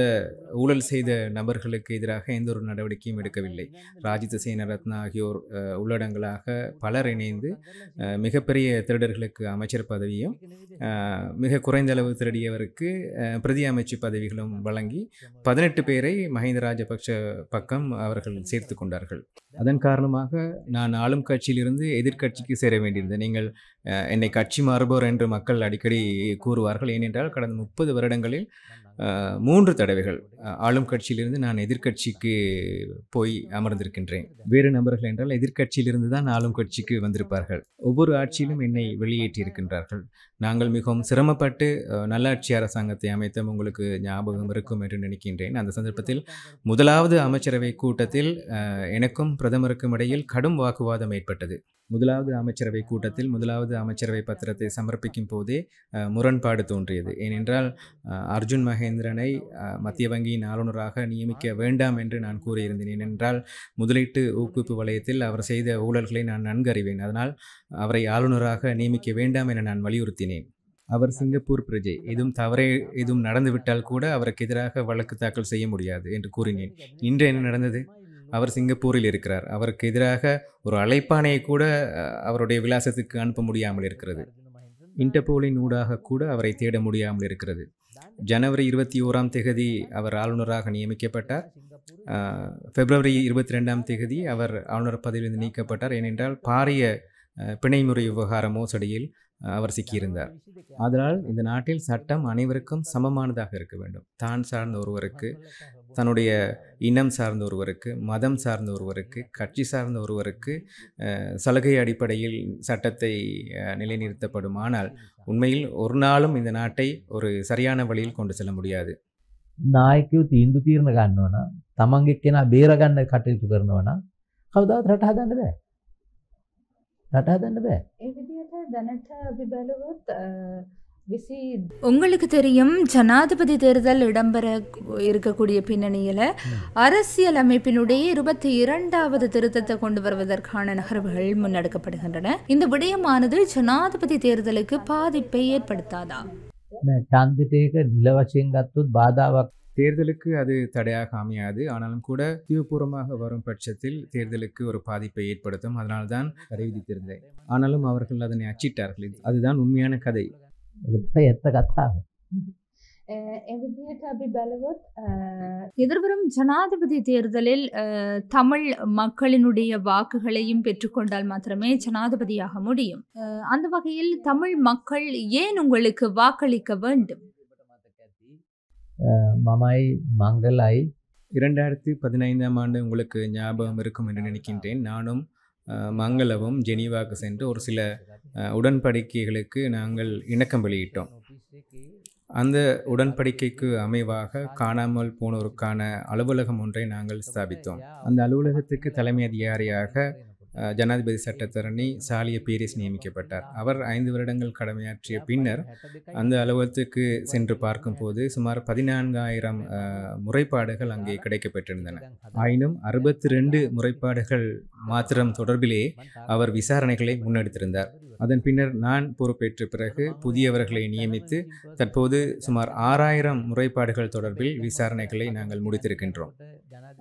ஊழல் செய்த நபர்களுக்கு எதிராக எந்த ஒரு நடவடிக்கையும் எடுக்கவில்லை ராஜித சேனரத்னா ஆகியோர் உள்ளடங்களாக பலர் இணைந்து மிகப்பெரிய திருடர்களுக்கு அமைச்சர் பதவியும் மிக குறைந்த அளவு திருடியவருக்கு பிரதி அமைச்சு பதவிகளும் வழங்கி பதினெட்டு பேரை மஹிந்த ராஜபக்ஷ பக்கம் அவர்கள் சேர்த்து கொண்டார்கள் அதன் காரணமாக நான் ஆளும் கட்சியிலிருந்து எதிர்கட்சிக்கு சேர வேண்டியிருந்தது நீங்கள் என்னை கட்சி மாறுபோர் என்று மக்கள் அடிக்கடி கூறுவார்கள் ஏனென்றால் கடந்த முப்பது வருடங்களில் மூன்று தடவைகள் ஆளும் கட்சியிலிருந்து நான் எதிர்கட்சிக்கு போய் அமர்ந்திருக்கின்றேன் வேறு நபர்கள் என்றால் எதிர்கட்சியிலிருந்து தான் ஆளும் கட்சிக்கு வந்திருப்பார்கள் ஒவ்வொரு ஆட்சியிலும் என்னை வெளியேற்றியிருக்கின்றார்கள் நாங்கள் மிகவும் சிரமப்பட்டு நல்லாட்சி அரசாங்கத்தை அமைத்தும் உங்களுக்கு ஞாபகம் இருக்கும் என்று நினைக்கின்றேன் அந்த சந்தர்ப்பத்தில் முதலாவது அமைச்சரவை கூட்டத்தில் எனக்கும் பிரதமருக்கும் இடையில் கடும் வாக்குவாதம் ஏற்பட்டது முதலாவது அமைச்சரவை கூட்டத்தில் முதலாவது அமைச்சரவை பத்திரத்தை சமர்ப்பிக்கும் போதே முரண்பாடு தோன்றியது ஏனென்றால் அர்ஜுன் மகேந்திரனை மத்திய வங்கியின் ஆளுநராக நியமிக்க வேண்டாம் என்று நான் கூறியிருந்தேன் ஏனென்றால் முதலீட்டு ஊக்குவிப்பு வலயத்தில் அவர் செய்த ஊழல்களை நான் நன்கு அறிவேன் அதனால் அவரை ஆளுநராக நியமிக்க வேண்டாம் என நான் வலியுறுத்தினேன் அவர் சிங்கப்பூர் பிரஜை எதுவும் தவறே எதுவும் நடந்துவிட்டால் கூட அவருக்கு எதிராக வழக்கு தாக்கல் செய்ய முடியாது என்று கூறினேன் இன்று என்ன நடந்தது அவர் சிங்கப்பூரில் இருக்கிறார் அவருக்கு எதிராக ஒரு அழைப்பானையை கூட அவருடைய விலாசத்துக்கு அனுப்ப முடியாமல் இருக்கிறது இன்டர்போலின் ஊடாக கூட அவரை தேட முடியாமல் இருக்கிறது ஜனவரி இருபத்தி ஓராம் தேதி அவர் ஆளுநராக நியமிக்கப்பட்டார் பிப்ரவரி இருபத்தி ரெண்டாம் தேதி அவர் ஆளுநர் பதவியிலிருந்து நீக்கப்பட்டார் ஏனென்றால் பாரிய பிணைமுறை விவகார மோசடியில் அவர் சிக்கியிருந்தார் அதனால் இந்த நாட்டில் சட்டம் அனைவருக்கும் சமமானதாக இருக்க வேண்டும் தான் சார்ந்த ஒருவருக்கு தன்னுடைய இனம் சார்ந்த ஒருவருக்கு மதம் சார்ந்த ஒருவருக்கு கட்சி சார்ந்த ஒருவருக்கு சலுகை அடிப்படையில் சட்டத்தை நிலைநிறுத்தப்படும் ஆனால் உண்மையில் ஒரு நாளும் இந்த நாட்டை ஒரு சரியான வழியில் கொண்டு செல்ல முடியாது நாய்க்கு තීන්දු තීරණ ගන්නවන තමන්ගේ நான் බේරගන්න කටයුතු කරනවන කවදාත් ரட்டாக බෑ ரட்டாக බෑ ඒ විදිහට உங்களுக்கு தெரியும் ஜனாதிபதி தேர்தல் இடம்பெற இருக்கக்கூடிய பின்னணியில் அரசியல் அமைப்பினுடைய இருபத்தி இரண்டாவது திருத்தத்தை கொண்டு வருவதற்கான நகர்வுகள் முன்னெடுக்கப்படுகின்றன இந்த விடயமானது ஜனாதிபதி தேர்தலுக்கு பாதிப்பை ஏற்படுத்தாதா தேர்தலுக்கு அது தடையாக அமையாது ஆனாலும் கூட தீவுபூர்வமாக வரும் பட்சத்தில் தேர்தலுக்கு ஒரு பாதிப்பை ஏற்படுத்தும் அதனால்தான் தடை விதித்திருந்தேன் ஆனாலும் அவர்கள் அதனை அச்சிட்டார்கள் அதுதான் உண்மையான கதை ඇත්ත කත්තාව. எதிர்வரும் ஜனாதிபதி தேர்தலில் தமிழ் மக்களினுடைய வாக்குகளையும் பெற்றுக்கொண்டால் மாத்திரமே ஜனாதிபதியாக முடியும் அந்த வகையில் தமிழ் மக்கள் ஏன் உங்களுக்கு வாக்களிக்க வேண்டும் மமாய் மங்களாய் இரண்டாயிரத்தி பதினைந்தாம் ஆண்டு உங்களுக்கு ஞாபகம் இருக்கும் என்று நினைக்கின்றேன் நானும் மங்களவும் ஜெனீவாவுக்கு சென்று ஒரு சில உடன்படிக்கைகளுக்கு நாங்கள் இணக்கம் வெளியிட்டோம் அந்த உடன்படிக்கைக்கு அமைவாக காணாமல் போனோருக்கான அலுவலகம் ஒன்றை நாங்கள் ஸ்தாபித்தோம் அந்த அலுவலகத்துக்கு தலைமை அதிகாரியாக ஜனாதிபதி சட்டத்தரணி சாலிய பீரிஸ் நியமிக்கப்பட்டார் அவர் ஐந்து வருடங்கள் கடமையாற்றிய பின்னர் அந்த அலுவலகத்துக்கு சென்று பார்க்கும்போது சுமார் பதினான்காயிரம் முறைப்பாடுகள் அங்கே கிடைக்கப்பட்டிருந்தன ஆயினும் அறுபத்தி ரெண்டு முறைப்பாடுகள் மாத்திரம் தொடர்பிலே அவர் விசாரணைகளை முன்னெடுத்திருந்தார் அதன் பின்னர் நான் பொறுப்பேற்ற பிறகு புதியவர்களை நியமித்து தற்போது சுமார் ஆறாயிரம் முறைப்பாடுகள் தொடர்பில் விசாரணைகளை நாங்கள் முடித்திருக்கின்றோம்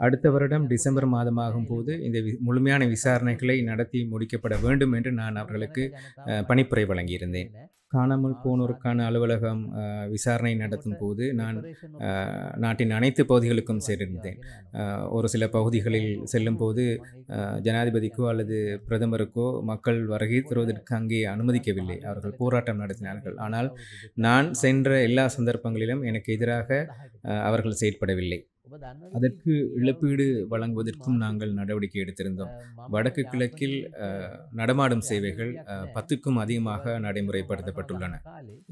அடுத்த வருடம் டிசம்பர் மாதமாகும் போது இந்த முழுமையான விசாரணைகளை நடத்தி முடிக்கப்பட வேண்டும் என்று நான் அவர்களுக்கு பணிப்புரை வழங்கியிருந்தேன் காணாமல் போனோருக்கான அலுவலகம் விசாரணை நடத்தும் போது நான் நாட்டின் அனைத்து பகுதிகளுக்கும் சென்றிருந்தேன் ஒரு சில பகுதிகளில் செல்லும் போது ஜனாதிபதிக்கோ அல்லது பிரதமருக்கோ மக்கள் வருகை தருவதற்கு அங்கே அனுமதிக்கவில்லை அவர்கள் போராட்டம் நடத்தினார்கள் ஆனால் நான் சென்ற எல்லா சந்தர்ப்பங்களிலும் எனக்கு எதிராக அவர்கள் செயற்படவில்லை அதற்கு இழப்பீடு வழங்குவதற்கும் நாங்கள் நடவடிக்கை எடுத்திருந்தோம் வடக்கு கிழக்கில் நடமாடும் சேவைகள் பத்துக்கும் அதிகமாக நடைமுறைப்படுத்தப்பட்டுள்ளன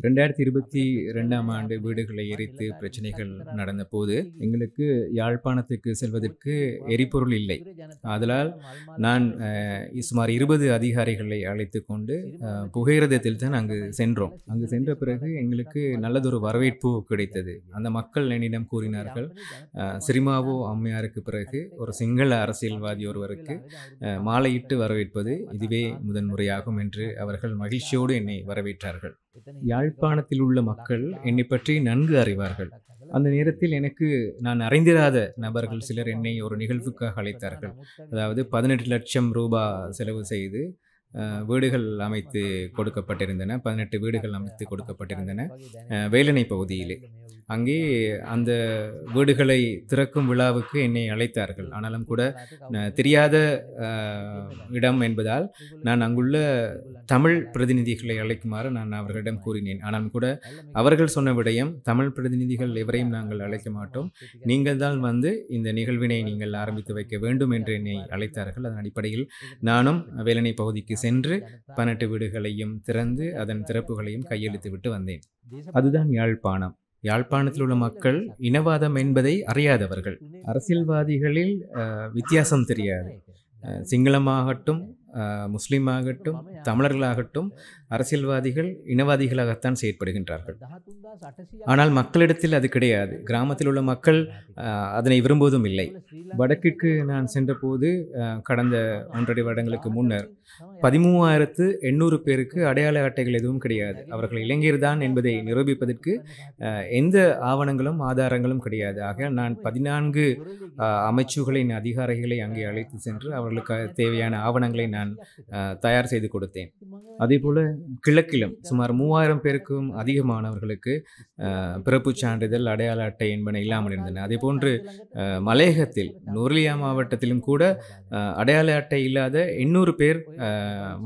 ரெண்டாயிரத்தி இருபத்தி ரெண்டாம் ஆண்டு வீடுகளை எரித்து பிரச்சனைகள் நடந்த போது எங்களுக்கு யாழ்ப்பாணத்துக்கு செல்வதற்கு எரிபொருள் இல்லை அதனால் நான் சுமார் இருபது அதிகாரிகளை அழைத்து கொண்டு புகையிரதத்தில் தான் அங்கு சென்றோம் அங்கு சென்ற பிறகு எங்களுக்கு நல்லதொரு வரவேற்பு கிடைத்தது அந்த மக்கள் என்னிடம் கூறினார்கள் சிரிமாவோ அம்மையாருக்கு பிறகு ஒரு சிங்கள அரசியல்வாதி ஒருவருக்கு மாலையிட்டு வரவேற்பது இதுவே முதன்முறையாகும் என்று அவர்கள் மகிழ்ச்சியோடு என்னை வரவேற்றார்கள் யாழ்ப்பாணத்தில் உள்ள மக்கள் என்னை பற்றி நன்கு அறிவார்கள் அந்த நேரத்தில் எனக்கு நான் அறிந்திராத நபர்கள் சிலர் என்னை ஒரு நிகழ்வுக்காக அழைத்தார்கள் அதாவது பதினெட்டு லட்சம் ரூபா செலவு செய்து வீடுகள் அமைத்து கொடுக்கப்பட்டிருந்தன பதினெட்டு வீடுகள் அமைத்து கொடுக்கப்பட்டிருந்தன வேலனை பகுதியிலே அங்கே அந்த வீடுகளை திறக்கும் விழாவுக்கு என்னை அழைத்தார்கள் ஆனாலும் கூட தெரியாத இடம் என்பதால் நான் அங்குள்ள தமிழ் பிரதிநிதிகளை அழைக்குமாறு நான் அவர்களிடம் கூறினேன் ஆனாலும் கூட அவர்கள் சொன்ன விடயம் தமிழ் பிரதிநிதிகள் எவரையும் நாங்கள் அழைக்க மாட்டோம் நீங்கள் தான் வந்து இந்த நிகழ்வினை நீங்கள் ஆரம்பித்து வைக்க வேண்டும் என்று என்னை அழைத்தார்கள் அதன் அடிப்படையில் நானும் வேலனை பகுதிக்கு சென்று பன்னெட்டு வீடுகளையும் திறந்து அதன் திறப்புகளையும் கையெழுத்து விட்டு வந்தேன் அதுதான் யாழ்ப்பாணம் யாழ்ப்பாணத்தில் உள்ள மக்கள் இனவாதம் என்பதை அறியாதவர்கள் அரசியல்வாதிகளில் வித்தியாசம் தெரியாது சிங்களமாகட்டும் முஸ்லீமாகட்டும் தமிழர்களாகட்டும் அரசியல்வாதிகள் இனவாதிகளாகத்தான் செயற்படுகின்றார்கள் ஆனால் மக்களிடத்தில் அது கிடையாது கிராமத்தில் உள்ள மக்கள் அதனை விரும்புவதும் இல்லை வடக்கிற்கு நான் சென்றபோது கடந்த ஒன்றரை வருடங்களுக்கு முன்னர் பதிமூவாயிரத்து எண்ணூறு பேருக்கு அடையாள அட்டைகள் எதுவும் கிடையாது அவர்கள் இளைஞர்தான் என்பதை நிரூபிப்பதற்கு எந்த ஆவணங்களும் ஆதாரங்களும் கிடையாது ஆக நான் பதினான்கு அமைச்சுகளின் அதிகாரிகளை அங்கே அழைத்து சென்று அவர்களுக்கு தேவையான ஆவணங்களை நான் தயார் செய்து கொடுத்தேன் அதே போல் கிழக்கிலும் சுமார் மூவாயிரம் பேருக்கும் அதிகமானவர்களுக்கு பிறப்பு சான்றிதழ் அடையாள அட்டை என்பன இல்லாமல் இருந்தன அதே போன்று மலையகத்தில் நுரலியா மாவட்டத்திலும் கூட அடையாள அட்டை இல்லாத எண்ணூறு பேர்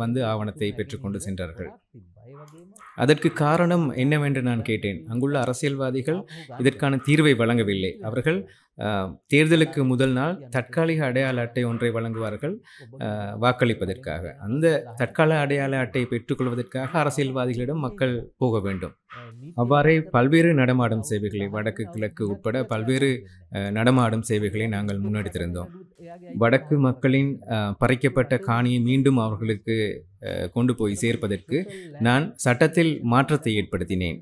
வந்து ஆவணத்தை பெற்றுக்கொண்டு சென்றார்கள் அதற்கு காரணம் என்னவென்று நான் கேட்டேன் அங்குள்ள அரசியல்வாதிகள் இதற்கான தீர்வை வழங்கவில்லை அவர்கள் தேர்தலுக்கு முதல் நாள் தற்காலிக அடையாள அட்டை ஒன்றை வழங்குவார்கள் வாக்களிப்பதற்காக அந்த தற்கால அடையாள அட்டையை பெற்றுக்கொள்வதற்காக அரசியல்வாதிகளிடம் மக்கள் போக வேண்டும் அவ்வாறே பல்வேறு நடமாடும் சேவைகளை வடக்கு கிழக்கு உட்பட பல்வேறு நடமாடும் சேவைகளை நாங்கள் முன்னெடுத்திருந்தோம் வடக்கு மக்களின் பறிக்கப்பட்ட காணியை மீண்டும் அவர்களுக்கு கொண்டு போய் சேர்ப்பதற்கு நான் சட்டத்தில் மாற்றத்தை ஏற்படுத்தினேன்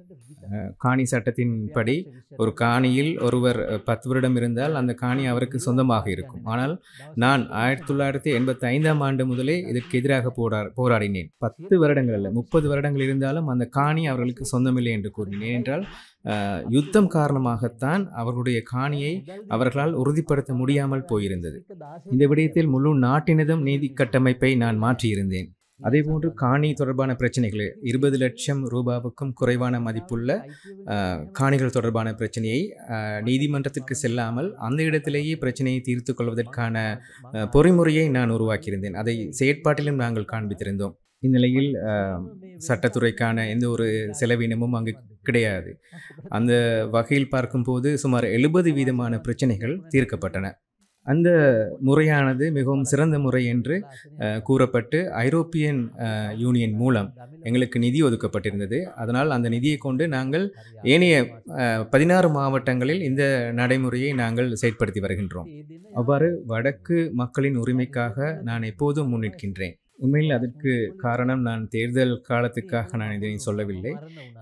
காணி சட்டத்தின்படி ஒரு காணியில் ஒருவர் பத்து வருடம் இருந்தால் அந்த காணி அவருக்கு சொந்தமாக இருக்கும் ஆனால் நான் ஆயிரத்தி தொள்ளாயிரத்தி எண்பத்தி ஐந்தாம் ஆண்டு முதலே இதற்கு எதிராக போரா போராடினேன் பத்து வருடங்கள் அல்ல முப்பது வருடங்கள் இருந்தாலும் அந்த காணி அவர்களுக்கு சொந்தமில்லை என்று கூறினேன் என்றால் யுத்தம் காரணமாகத்தான் அவர்களுடைய காணியை அவர்களால் உறுதிப்படுத்த முடியாமல் போயிருந்தது இந்த விடயத்தில் முழு நாட்டினதும் நீதி கட்டமைப்பை நான் மாற்றியிருந்தேன் அதேபோன்று காணி தொடர்பான பிரச்சனைகள் இருபது லட்சம் ரூபாவுக்கும் குறைவான மதிப்புள்ள காணிகள் தொடர்பான பிரச்சனையை நீதிமன்றத்திற்கு செல்லாமல் அந்த இடத்திலேயே பிரச்சனையை தீர்த்து கொள்வதற்கான பொறிமுறையை நான் உருவாக்கியிருந்தேன் அதை செயற்பாட்டிலும் நாங்கள் காண்பித்திருந்தோம் இந்நிலையில் சட்டத்துறைக்கான எந்த ஒரு செலவினமும் அங்கு கிடையாது அந்த வகையில் பார்க்கும்போது சுமார் எழுபது வீதமான பிரச்சனைகள் தீர்க்கப்பட்டன அந்த முறையானது மிகவும் சிறந்த முறை என்று கூறப்பட்டு ஐரோப்பியன் யூனியன் மூலம் எங்களுக்கு நிதி ஒதுக்கப்பட்டிருந்தது அதனால் அந்த நிதியை கொண்டு நாங்கள் ஏனைய பதினாறு மாவட்டங்களில் இந்த நடைமுறையை நாங்கள் செயற்படுத்தி வருகின்றோம் அவ்வாறு வடக்கு மக்களின் உரிமைக்காக நான் எப்போதும் முன்னிற்கின்றேன் உண்மையில் அதற்கு காரணம் நான் தேர்தல் காலத்துக்காக நான் இதை சொல்லவில்லை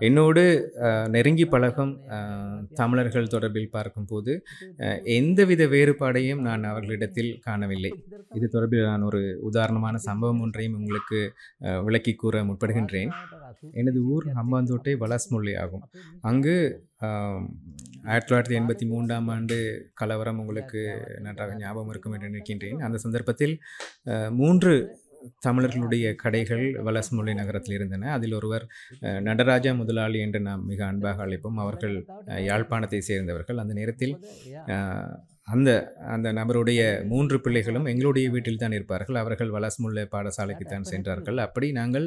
என்னோடு நெருங்கி பழகும் தமிழர்கள் தொடர்பில் பார்க்கும்போது எந்தவித வேறுபாடையும் நான் அவர்களிடத்தில் காணவில்லை இது தொடர்பில் நான் ஒரு உதாரணமான சம்பவம் ஒன்றையும் உங்களுக்கு விளக்கி கூற முற்படுகின்றேன் எனது ஊர் ஹம்பாந்தோட்டை வலாஸ்மொழி ஆகும் அங்கு ஆயிரத்தி தொள்ளாயிரத்தி எண்பத்தி மூன்றாம் ஆண்டு கலவரம் உங்களுக்கு நன்றாக ஞாபகம் இருக்கும் என்று நினைக்கின்றேன் அந்த சந்தர்ப்பத்தில் மூன்று தமிழர்களுடைய கடைகள் வலசமுலை நகரத்தில் இருந்தன அதில் ஒருவர் நடராஜா முதலாளி என்று நாம் மிக அன்பாக அழைப்போம் அவர்கள் யாழ்ப்பாணத்தை சேர்ந்தவர்கள் அந்த நேரத்தில் அந்த அந்த நபருடைய மூன்று பிள்ளைகளும் எங்களுடைய வீட்டில் தான் இருப்பார்கள் அவர்கள் வலஸ்முல்ல பாடசாலைக்கு தான் சென்றார்கள் அப்படி நாங்கள்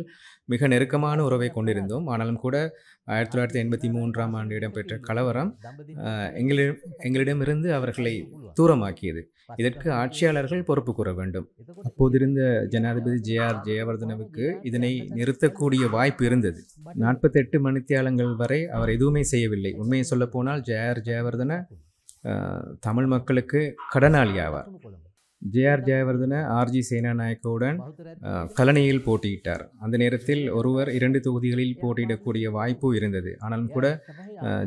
மிக நெருக்கமான உறவை கொண்டிருந்தோம் ஆனாலும் கூட ஆயிரத்தி தொள்ளாயிரத்தி எண்பத்தி மூன்றாம் ஆண்டு இடம்பெற்ற கலவரம் எங்களிடம் எங்களிடமிருந்து அவர்களை தூரமாக்கியது இதற்கு ஆட்சியாளர்கள் பொறுப்பு கூற வேண்டும் அப்போதிருந்த ஜனாதிபதி ஜே ஆர் ஜெயவர்தனவுக்கு இதனை நிறுத்தக்கூடிய வாய்ப்பு இருந்தது நாற்பத்தெட்டு மணித்தியாலங்கள் வரை அவர் எதுவுமே செய்யவில்லை உண்மையை சொல்லப்போனால் ஜே ஆர் ஜெயவர்தன தமிழ் மக்களுக்கு கடனாளி ஆவார் ஜேஆர் ஜெயவர்தன ஆர்ஜி நாயக்கவுடன் கலனியில் போட்டியிட்டார் அந்த நேரத்தில் ஒருவர் இரண்டு தொகுதிகளில் போட்டியிடக்கூடிய வாய்ப்பு இருந்தது ஆனாலும் கூட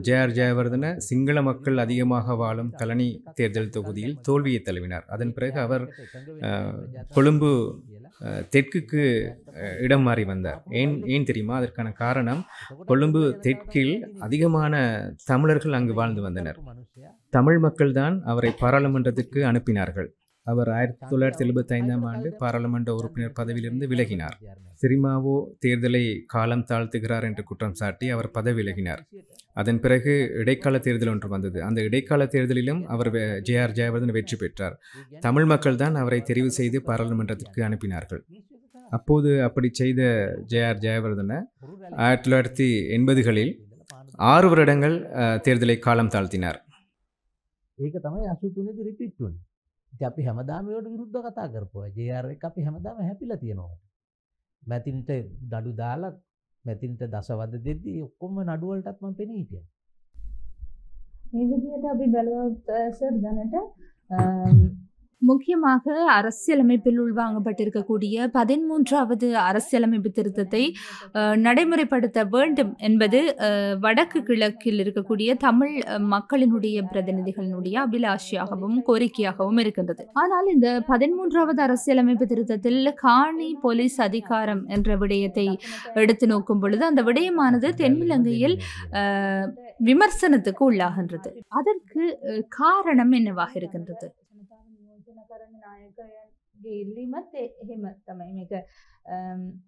ஜேஆர் ஜெயவர்தன சிங்கள மக்கள் அதிகமாக வாழும் கலனி தேர்தல் தொகுதியில் தோல்வியை தழுவினார் அதன் பிறகு அவர் கொழும்பு தெற்குக்கு இடம் மாறி வந்தார் ஏன் ஏன் தெரியுமா அதற்கான காரணம் கொழும்பு தெற்கில் அதிகமான தமிழர்கள் அங்கு வாழ்ந்து வந்தனர் தமிழ் மக்கள்தான் அவரை பாராளுமன்றத்திற்கு அனுப்பினார்கள் அவர் ஆயிரத்தி தொள்ளாயிரத்தி எழுபத்தி ஐந்தாம் ஆண்டு பாராளுமன்ற உறுப்பினர் பதவியிலிருந்து விலகினார் சிரிமாவோ தேர்தலை காலம் தாழ்த்துகிறார் என்று குற்றம் சாட்டி அவர் பதவி விலகினார் அதன் பிறகு இடைக்கால தேர்தல் ஒன்று வந்தது அந்த இடைக்கால தேர்தலிலும் அவர் ஜே ஆர் ஜெயவர்தன் வெற்றி பெற்றார் தமிழ் மக்கள் தான் அவரை தெரிவு செய்து பாராளுமன்றத்திற்கு அனுப்பினார்கள் அப்போது அப்படி செய்த ஜே ஆர் ஜெயவர்தனை ஆயிரத்தி தொள்ளாயிரத்தி எண்பதுகளில் ஆறு வருடங்கள் தேர்தலை காலம் தாழ்த்தினார் අපි හැමදාමට විරුද්ධ කතා කරපුවා ජයර අපි හැමදාම හැපිල තියෙනවා. මැතින්ට දඩු දාලත් මැතින්ට දසවද දෙද්දී ඔක්කොම නඩුවලටත්ම පෙනීටිය. මේ විදිහට අපි බැලුවත් සර් දැනට முக்கியமாக அரசியலமைப்பில் உள்வாங்கப்பட்டிருக்கக்கூடிய பதிமூன்றாவது அரசியலமைப்பு திருத்தத்தை நடைமுறைப்படுத்த வேண்டும் என்பது வடக்கு கிழக்கில் இருக்கக்கூடிய தமிழ் மக்களினுடைய பிரதிநிதிகளினுடைய அபிலாஷியாகவும் கோரிக்கையாகவும் இருக்கின்றது ஆனால் இந்த பதிமூன்றாவது அரசியலமைப்பு திருத்தத்தில் காணி போலீஸ் அதிகாரம் என்ற விடயத்தை எடுத்து நோக்கும் பொழுது அந்த விடயமானது தென்னிலங்கையில் விமர்சனத்துக்கு உள்ளாகின்றது அதற்கு காரணம் என்னவாக இருக்கின்றது ඉල්ලීමත් එහෙම තමයි මේක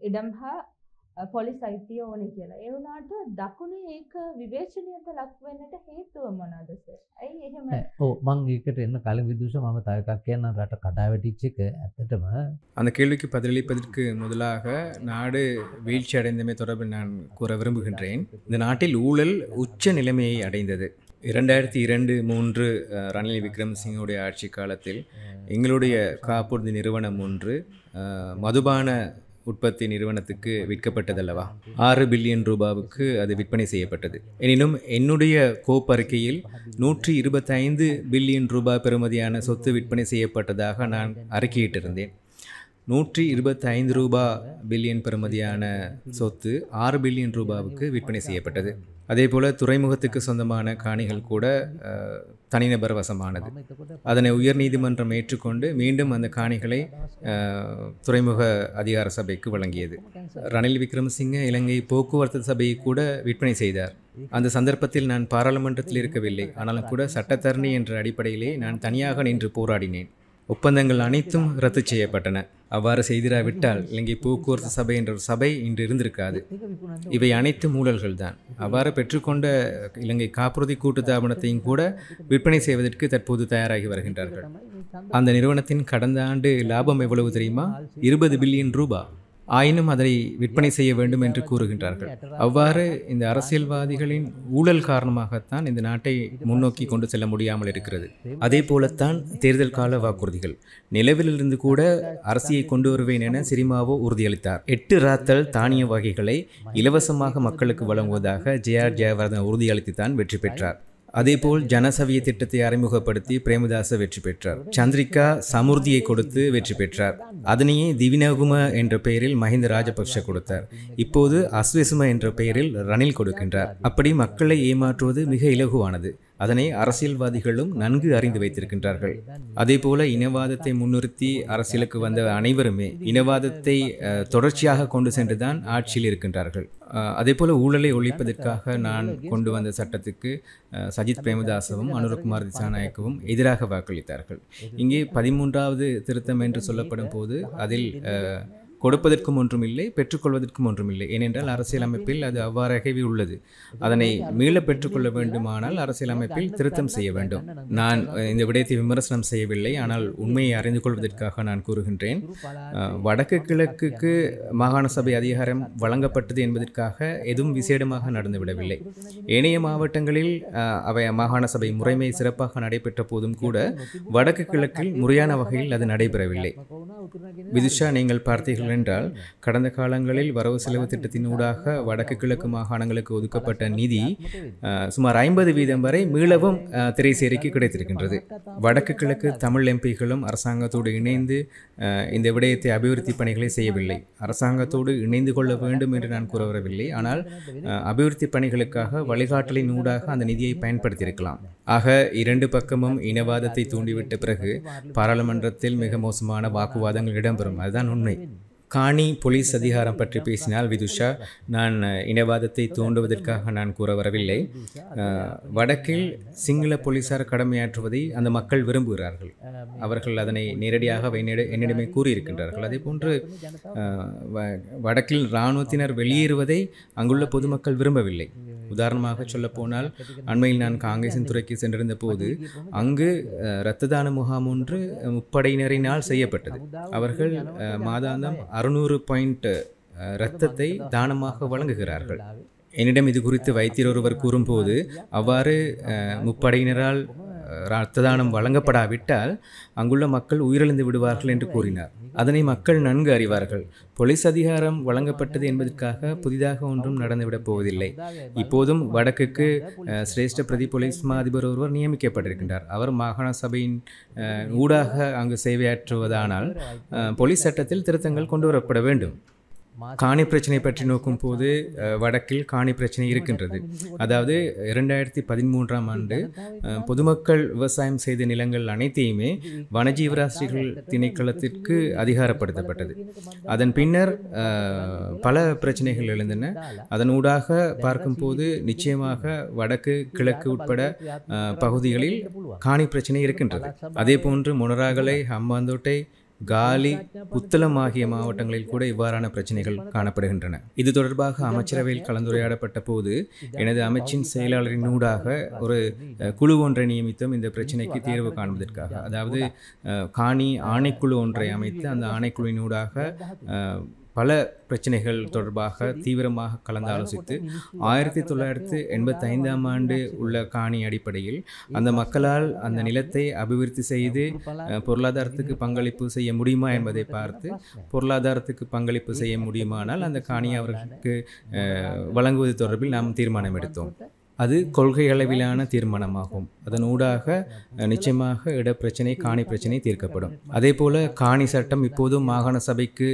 ඉඩම් හා පොලිස් අයිතිය ඕනේ කියලා. ඒ වුණාට දකුණේ ඒක විවේචනයට ලක් වෙන්නට හේතුව මොනවාද සර්? ඇයි එහෙම? ඔව් මම ඒකට එන්න කලින් විදුෂ මම තව එකක් කියන්නම් රට கடாவெட்டிච්ච එක ඇත්තටම அந்த கேள்விக்கு பதிலளிப்பதற்கு முதலாக நாடு வீழ்ச்சி அடைந்தமை தொடர்பில் நான் கூற விரும்புகின்றேன் இந்த நாட்டில் ஊழல் உச்ச நிலைமையை அடைந்தது இரண்டாயிரத்தி இரண்டு மூன்று ரணில் விக்ரமசிங்கோடைய ஆட்சி காலத்தில் எங்களுடைய காப்புறுதி நிறுவனம் ஒன்று மதுபான உற்பத்தி நிறுவனத்துக்கு விற்கப்பட்டதல்லவா ஆறு பில்லியன் ரூபாவுக்கு அது விற்பனை செய்யப்பட்டது எனினும் என்னுடைய கோப்பறிக்கையில் நூற்றி இருபத்தைந்து பில்லியன் ரூபாய் பெறுமதியான சொத்து விற்பனை செய்யப்பட்டதாக நான் அறிக்கையிட்டிருந்தேன் நூற்றி இருபத்தைந்து ரூபா பில்லியன் பெறுமதியான சொத்து ஆறு பில்லியன் ரூபாவுக்கு விற்பனை செய்யப்பட்டது அதே போல் துறைமுகத்துக்கு சொந்தமான காணிகள் கூட தனிநபர் வசமானது அதனை உயர்நீதிமன்றம் ஏற்றுக்கொண்டு மீண்டும் அந்த காணிகளை துறைமுக அதிகார சபைக்கு வழங்கியது ரணில் விக்ரமசிங்க இலங்கை போக்குவரத்து சபையை கூட விற்பனை செய்தார் அந்த சந்தர்ப்பத்தில் நான் பாராளுமன்றத்தில் இருக்கவில்லை ஆனாலும் கூட சட்டத்தரணி என்ற அடிப்படையிலே நான் தனியாக நின்று போராடினேன் ஒப்பந்தங்கள் அனைத்தும் ரத்து செய்யப்பட்டன அவ்வாறு செய்திராவிட்டால் இலங்கை போக்குவரத்து சபை என்ற ஒரு சபை இன்று இருந்திருக்காது இவை அனைத்து மூடல்கள் தான் அவ்வாறு பெற்றுக்கொண்ட இலங்கை காப்புறுதி கூட்டு தாபனத்தையும் கூட விற்பனை செய்வதற்கு தற்போது தயாராகி வருகின்றார்கள் அந்த நிறுவனத்தின் கடந்த ஆண்டு லாபம் எவ்வளவு தெரியுமா இருபது பில்லியன் ரூபாய் ஆயினும் அதை விற்பனை செய்ய வேண்டும் என்று கூறுகின்றார்கள் அவ்வாறு இந்த அரசியல்வாதிகளின் ஊழல் காரணமாகத்தான் இந்த நாட்டை முன்னோக்கி கொண்டு செல்ல முடியாமல் இருக்கிறது அதே போலத்தான் தேர்தல் கால வாக்குறுதிகள் நிலவிலிருந்து கூட அரசியை கொண்டு வருவேன் என சிரிமாவோ உறுதியளித்தார் எட்டு ராத்தல் தானிய வகைகளை இலவசமாக மக்களுக்கு வழங்குவதாக ஜே ஆர் ஜெயவர்தன் உறுதியளித்து தான் வெற்றி பெற்றார் அதேபோல் ஜனசவிய திட்டத்தை அறிமுகப்படுத்தி பிரேமதாச வெற்றி பெற்றார் சந்திரிகா சமுர்தியை கொடுத்து வெற்றி பெற்றார் அதனையே திவினகும என்ற பெயரில் மஹிந்த ராஜபக்ஷ கொடுத்தார் இப்போது அஸ்வசும என்ற பெயரில் ரணில் கொடுக்கின்றார் அப்படி மக்களை ஏமாற்றுவது மிக இலகுவானது அதனை அரசியல்வாதிகளும் நன்கு அறிந்து வைத்திருக்கின்றார்கள் அதேபோல இனவாதத்தை முன்னிறுத்தி அரசியலுக்கு வந்த அனைவருமே இனவாதத்தை தொடர்ச்சியாக கொண்டு சென்றுதான் ஆட்சியில் இருக்கின்றார்கள் அதேபோல ஊழலை ஒழிப்பதற்காக நான் கொண்டு வந்த சட்டத்துக்கு சஜித் பிரேமதாசவும் அனுரகுமார் திசாநாயக்கவும் எதிராக வாக்களித்தார்கள் இங்கே பதிமூன்றாவது திருத்தம் என்று சொல்லப்படும் போது அதில் கொடுப்பதற்கும் ஒன்றும் இல்லை பெற்றுக்கொள்வதற்கும் ஒன்றும் இல்லை ஏனென்றால் அரசியலமைப்பில் அது அவ்வாறாகவே உள்ளது அதனை மீள பெற்றுக்கொள்ள வேண்டுமானால் அரசியலமைப்பில் திருத்தம் செய்ய வேண்டும் நான் இந்த விடயத்தை விமர்சனம் செய்யவில்லை ஆனால் உண்மையை அறிந்து கொள்வதற்காக நான் கூறுகின்றேன் வடக்கு கிழக்குக்கு மாகாண சபை அதிகாரம் வழங்கப்பட்டது என்பதற்காக எதுவும் விசேடமாக நடந்துவிடவில்லை ஏனைய மாவட்டங்களில் அவை மாகாண சபை முறைமை சிறப்பாக நடைபெற்ற போதும் கூட வடக்கு கிழக்கில் முறையான வகையில் அது நடைபெறவில்லை விதிஷா நீங்கள் பார்த்தீர்கள் என்றால் கடந்த காலங்களில் வரவு செலவு திட்டத்தினூடாக வடக்கு கிழக்கு மாகாணங்களுக்கு ஒதுக்கப்பட்ட நிதி சுமார் ஐம்பது வீதம் வரை மீளவும் திரை சேரிக்கு கிடைத்திருக்கின்றது வடக்கு கிழக்கு தமிழ் எம்பிகளும் அரசாங்கத்தோடு இணைந்து இந்த விடயத்தை அபிவிருத்தி பணிகளை செய்யவில்லை அரசாங்கத்தோடு இணைந்து கொள்ள வேண்டும் என்று நான் கூற வரவில்லை ஆனால் அபிவிருத்தி பணிகளுக்காக வழிகாட்டலின் ஊடாக அந்த நிதியை பயன்படுத்தியிருக்கலாம் ஆக இரண்டு பக்கமும் இனவாதத்தை தூண்டிவிட்ட பிறகு பாராளுமன்றத்தில் மிக மோசமான வாக்குவாதம் விவாதங்கள் இடம்பெறும் அதுதான் உண்மை காணி போலீஸ் அதிகாரம் பற்றி பேசினால் விதுஷா நான் இனவாதத்தை தூண்டுவதற்காக நான் கூற வரவில்லை வடக்கில் சிங்கள போலீஸார் கடமையாற்றுவதை அந்த மக்கள் விரும்புகிறார்கள் அவர்கள் அதனை நேரடியாக என்னிடமே கூறியிருக்கின்றார்கள் அதே போன்று வடக்கில் இராணுவத்தினர் வெளியேறுவதை அங்குள்ள பொதுமக்கள் விரும்பவில்லை உதாரணமாக சொல்லப்போனால் அண்மையில் நான் காங்கிரசின் துறைக்கு சென்றிருந்த போது அங்கு இரத்த தான முகாம் ஒன்று முப்படையினரினால் செய்யப்பட்டது அவர்கள் மாதாந்தம் அறுநூறு பாயிண்ட் இரத்தத்தை தானமாக வழங்குகிறார்கள் என்னிடம் இது குறித்து வைத்தியர் ஒருவர் கூறும்போது அவ்வாறு முப்படையினரால் இரத்த தானம் வழங்கப்படாவிட்டால் அங்குள்ள மக்கள் உயிரிழந்து விடுவார்கள் என்று கூறினார் அதனை மக்கள் நன்கு அறிவார்கள் போலீஸ் அதிகாரம் வழங்கப்பட்டது என்பதற்காக புதிதாக ஒன்றும் நடந்துவிடப் போவதில்லை இப்போதும் வடக்குக்கு சிரேஷ்ட பிரதி போலீஸ் மாதிபர் ஒருவர் நியமிக்கப்பட்டிருக்கின்றார் அவர் மாகாண சபையின் ஊடாக அங்கு சேவையாற்றுவதானால் போலீஸ் சட்டத்தில் திருத்தங்கள் கொண்டு வரப்பட வேண்டும் காணி பிரச்சனை பற்றி நோக்கும் போது வடக்கில் காணி பிரச்சனை இருக்கின்றது அதாவது இரண்டாயிரத்தி பதிமூன்றாம் ஆண்டு பொதுமக்கள் விவசாயம் செய்த நிலங்கள் அனைத்தையுமே வனஜீவராசிரிகள் திணைக்களத்திற்கு அதிகாரப்படுத்தப்பட்டது அதன் பின்னர் பல பிரச்சனைகள் எழுந்தன அதன் ஊடாக பார்க்கும்போது நிச்சயமாக வடக்கு கிழக்கு உட்பட பகுதிகளில் காணி பிரச்சனை இருக்கின்றது அதே போன்று முனராகலை ஹம்பாந்தோட்டை காலி புத்தளம் ஆகிய மாவட்டங்களில் கூட இவ்வாறான பிரச்சனைகள் காணப்படுகின்றன இது தொடர்பாக அமைச்சரவையில் கலந்துரையாடப்பட்ட போது எனது அமைச்சின் செயலாளரின் ஊடாக ஒரு குழு ஒன்றை நியமித்தோம் இந்த பிரச்சனைக்கு தீர்வு காண்பதற்காக அதாவது காணி ஆணைக்குழு ஒன்றை அமைத்து அந்த ஆணைக்குழுவின் ஊடாக பல பிரச்சனைகள் தொடர்பாக தீவிரமாக கலந்து ஆலோசித்து ஆயிரத்தி தொள்ளாயிரத்து ஐந்தாம் ஆண்டு உள்ள காணி அடிப்படையில் அந்த மக்களால் அந்த நிலத்தை அபிவிருத்தி செய்து பொருளாதாரத்துக்கு பங்களிப்பு செய்ய முடியுமா என்பதை பார்த்து பொருளாதாரத்துக்கு பங்களிப்பு செய்ய முடியுமானால் அந்த காணியை அவர்களுக்கு வழங்குவது தொடர்பில் நாம் தீர்மானம் எடுத்தோம் அது கொள்கை அளவிலான தீர்மானமாகும் அதன் ஊடாக நிச்சயமாக இட பிரச்சனை காணி பிரச்சனை தீர்க்கப்படும் அதே போல் காணி சட்டம் இப்போதும் மாகாண சபைக்கு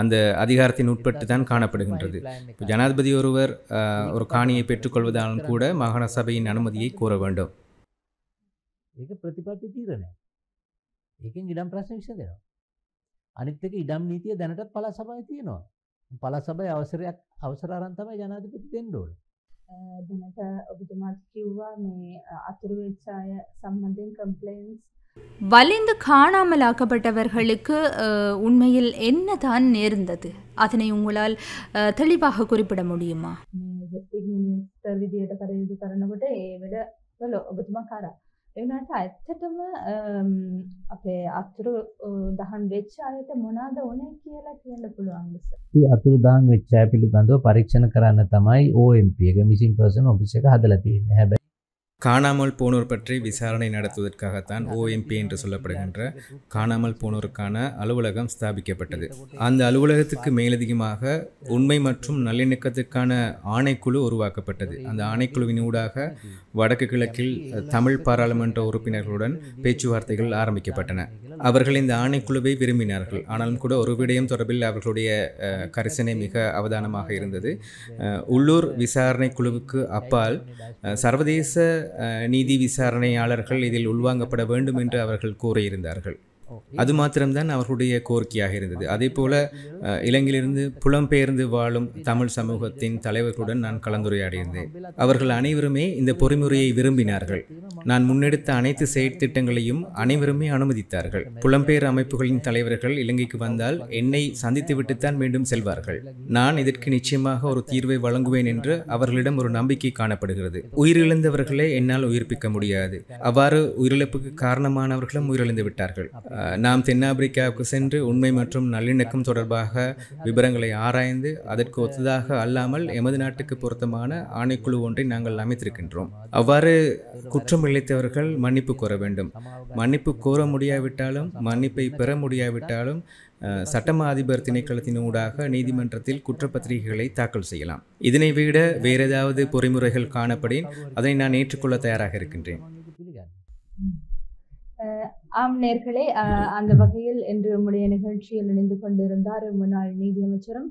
அந்த அதிகாரத்தின் உட்பட்டு தான் காணப்படுகின்றது ஜனாதிபதி ஒருவர் ஒரு காணியை பெற்றுக்கொள்வதாலும் கூட மாகாண சபையின் அனுமதியை கூற வேண்டும் ඒකෙන් ඉඩම් ප්‍රශ්න විසඳෙනවා. අනිත් එක ඉඩම් නීතිය දැනටත් පළාත් සභාවේ තියෙනවා. පළාත් සභාවේ දැනට ඔබතුමාත් කිව්වා මේ අතුරුවෙච්චාය සම්බන්ධයෙන් කම්පලේන්ස් வலிந்து காணாமலாக்கப்பட்டவர்களுக்கு உண்மையில் என்ன தான் நேர்ந்தது அதனை உங்களால் தெளிவாக குறிப்பிட முடியுமா விதிයට කරයුතු කරනකොට ඒ விட වල ඔබතුමා காரா එනට ඇත්තටම අපේ අතුරු දහන් වෙච්ච අයට මොනාද ඕනේ කියලා කියන්න පුළුවන් ලෙස. මේ අතුරු දහන් වෙච්ච අය පිළිබඳව පරීක්ෂණ කරන්න තමයි OMP එක මිසින් පර්සන් ඔෆිස් එක හදලා තියෙන්නේ. හැබැයි காணாமல் போனோர் பற்றி விசாரணை நடத்துவதற்காகத்தான் ஓஎம்பி என்று சொல்லப்படுகின்ற காணாமல் போனோருக்கான அலுவலகம் ஸ்தாபிக்கப்பட்டது அந்த அலுவலகத்துக்கு மேலதிகமாக உண்மை மற்றும் நல்லிணக்கத்திற்கான ஆணைக்குழு உருவாக்கப்பட்டது அந்த ஆணைக்குழுவின் ஊடாக வடக்கு கிழக்கில் தமிழ் பாராளுமன்ற உறுப்பினர்களுடன் பேச்சுவார்த்தைகள் ஆரம்பிக்கப்பட்டன அவர்கள் இந்த ஆணைக்குழுவை விரும்பினார்கள் ஆனாலும் கூட ஒரு விடயம் தொடர்பில் அவர்களுடைய கரிசனை மிக அவதானமாக இருந்தது உள்ளூர் விசாரணை குழுவுக்கு அப்பால் சர்வதேச நீதி விசாரணையாளர்கள் இதில் உள்வாங்கப்பட வேண்டும் என்று அவர்கள் கூறியிருந்தார்கள் அது மாத்திரம்தான் அவர்களுடைய கோரிக்கையாக இருந்தது அதே போல இலங்கையிலிருந்து புலம்பெயர்ந்து வாழும் தமிழ் சமூகத்தின் தலைவர்களுடன் நான் கலந்துரையாடியிருந்தேன் அவர்கள் அனைவருமே இந்த பொறிமுறையை விரும்பினார்கள் நான் முன்னெடுத்த அனைத்து செயற்திட்டங்களையும் அனைவருமே அனுமதித்தார்கள் புலம்பெயர் அமைப்புகளின் தலைவர்கள் இலங்கைக்கு வந்தால் என்னை சந்தித்துவிட்டுத்தான் மீண்டும் செல்வார்கள் நான் இதற்கு நிச்சயமாக ஒரு தீர்வை வழங்குவேன் என்று அவர்களிடம் ஒரு நம்பிக்கை காணப்படுகிறது உயிரிழந்தவர்களை என்னால் உயிர்ப்பிக்க முடியாது அவ்வாறு உயிரிழப்புக்கு காரணமானவர்களும் உயிரிழந்து விட்டார்கள் நாம் தென்னாப்பிரிக்காவுக்கு சென்று உண்மை மற்றும் நல்லிணக்கம் தொடர்பாக விவரங்களை ஆராய்ந்து அதற்கு ஒத்ததாக அல்லாமல் எமது நாட்டுக்கு பொருத்தமான ஆணைக்குழு ஒன்றை நாங்கள் அமைத்திருக்கின்றோம் அவ்வாறு குற்றம் இழைத்தவர்கள் மன்னிப்பு கோர வேண்டும் மன்னிப்பு கோர முடியாவிட்டாலும் மன்னிப்பை பெற முடியாவிட்டாலும் சட்டமா அதிபர் திணைக்களத்தின் ஊடாக நீதிமன்றத்தில் குற்றப்பத்திரிகைகளை தாக்கல் செய்யலாம் இதனை விட வேறு ஏதாவது பொறிமுறைகள் காணப்படின் அதை நான் ஏற்றுக்கொள்ள தயாராக இருக்கின்றேன் ஆம் நேர்களே அந்த வகையில் இன்று நம்முடைய நிகழ்ச்சியில் இணைந்து கொண்டிருந்தார் முன்னாள் நீதியமைச்சரும்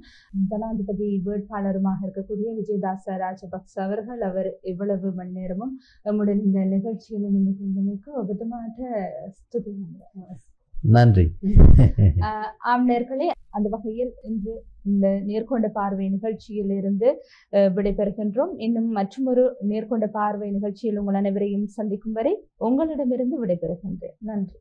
ஜனாதிபதி வேட்பாளருமாக இருக்கக்கூடிய விஜயதாச ராஜபக்ச அவர்கள் அவர் இவ்வளவு மணி நேரமும் நம்முடைய இந்த நிகழ்ச்சியில் இணைந்து கொண்டமைக்கு விதமாக நன்றி ஆம் நேர்களே அந்த வகையில் இன்று இந்த நேர்கொண்ட பார்வை நிகழ்ச்சியில் இருந்து விடைபெறுகின்றோம் இன்னும் மற்றொரு நேர்கொண்ட பார்வை நிகழ்ச்சியில் உங்கள் அனைவரையும் சந்திக்கும் வரை உங்களிடமிருந்து விடைபெறுகின்றேன் நன்றி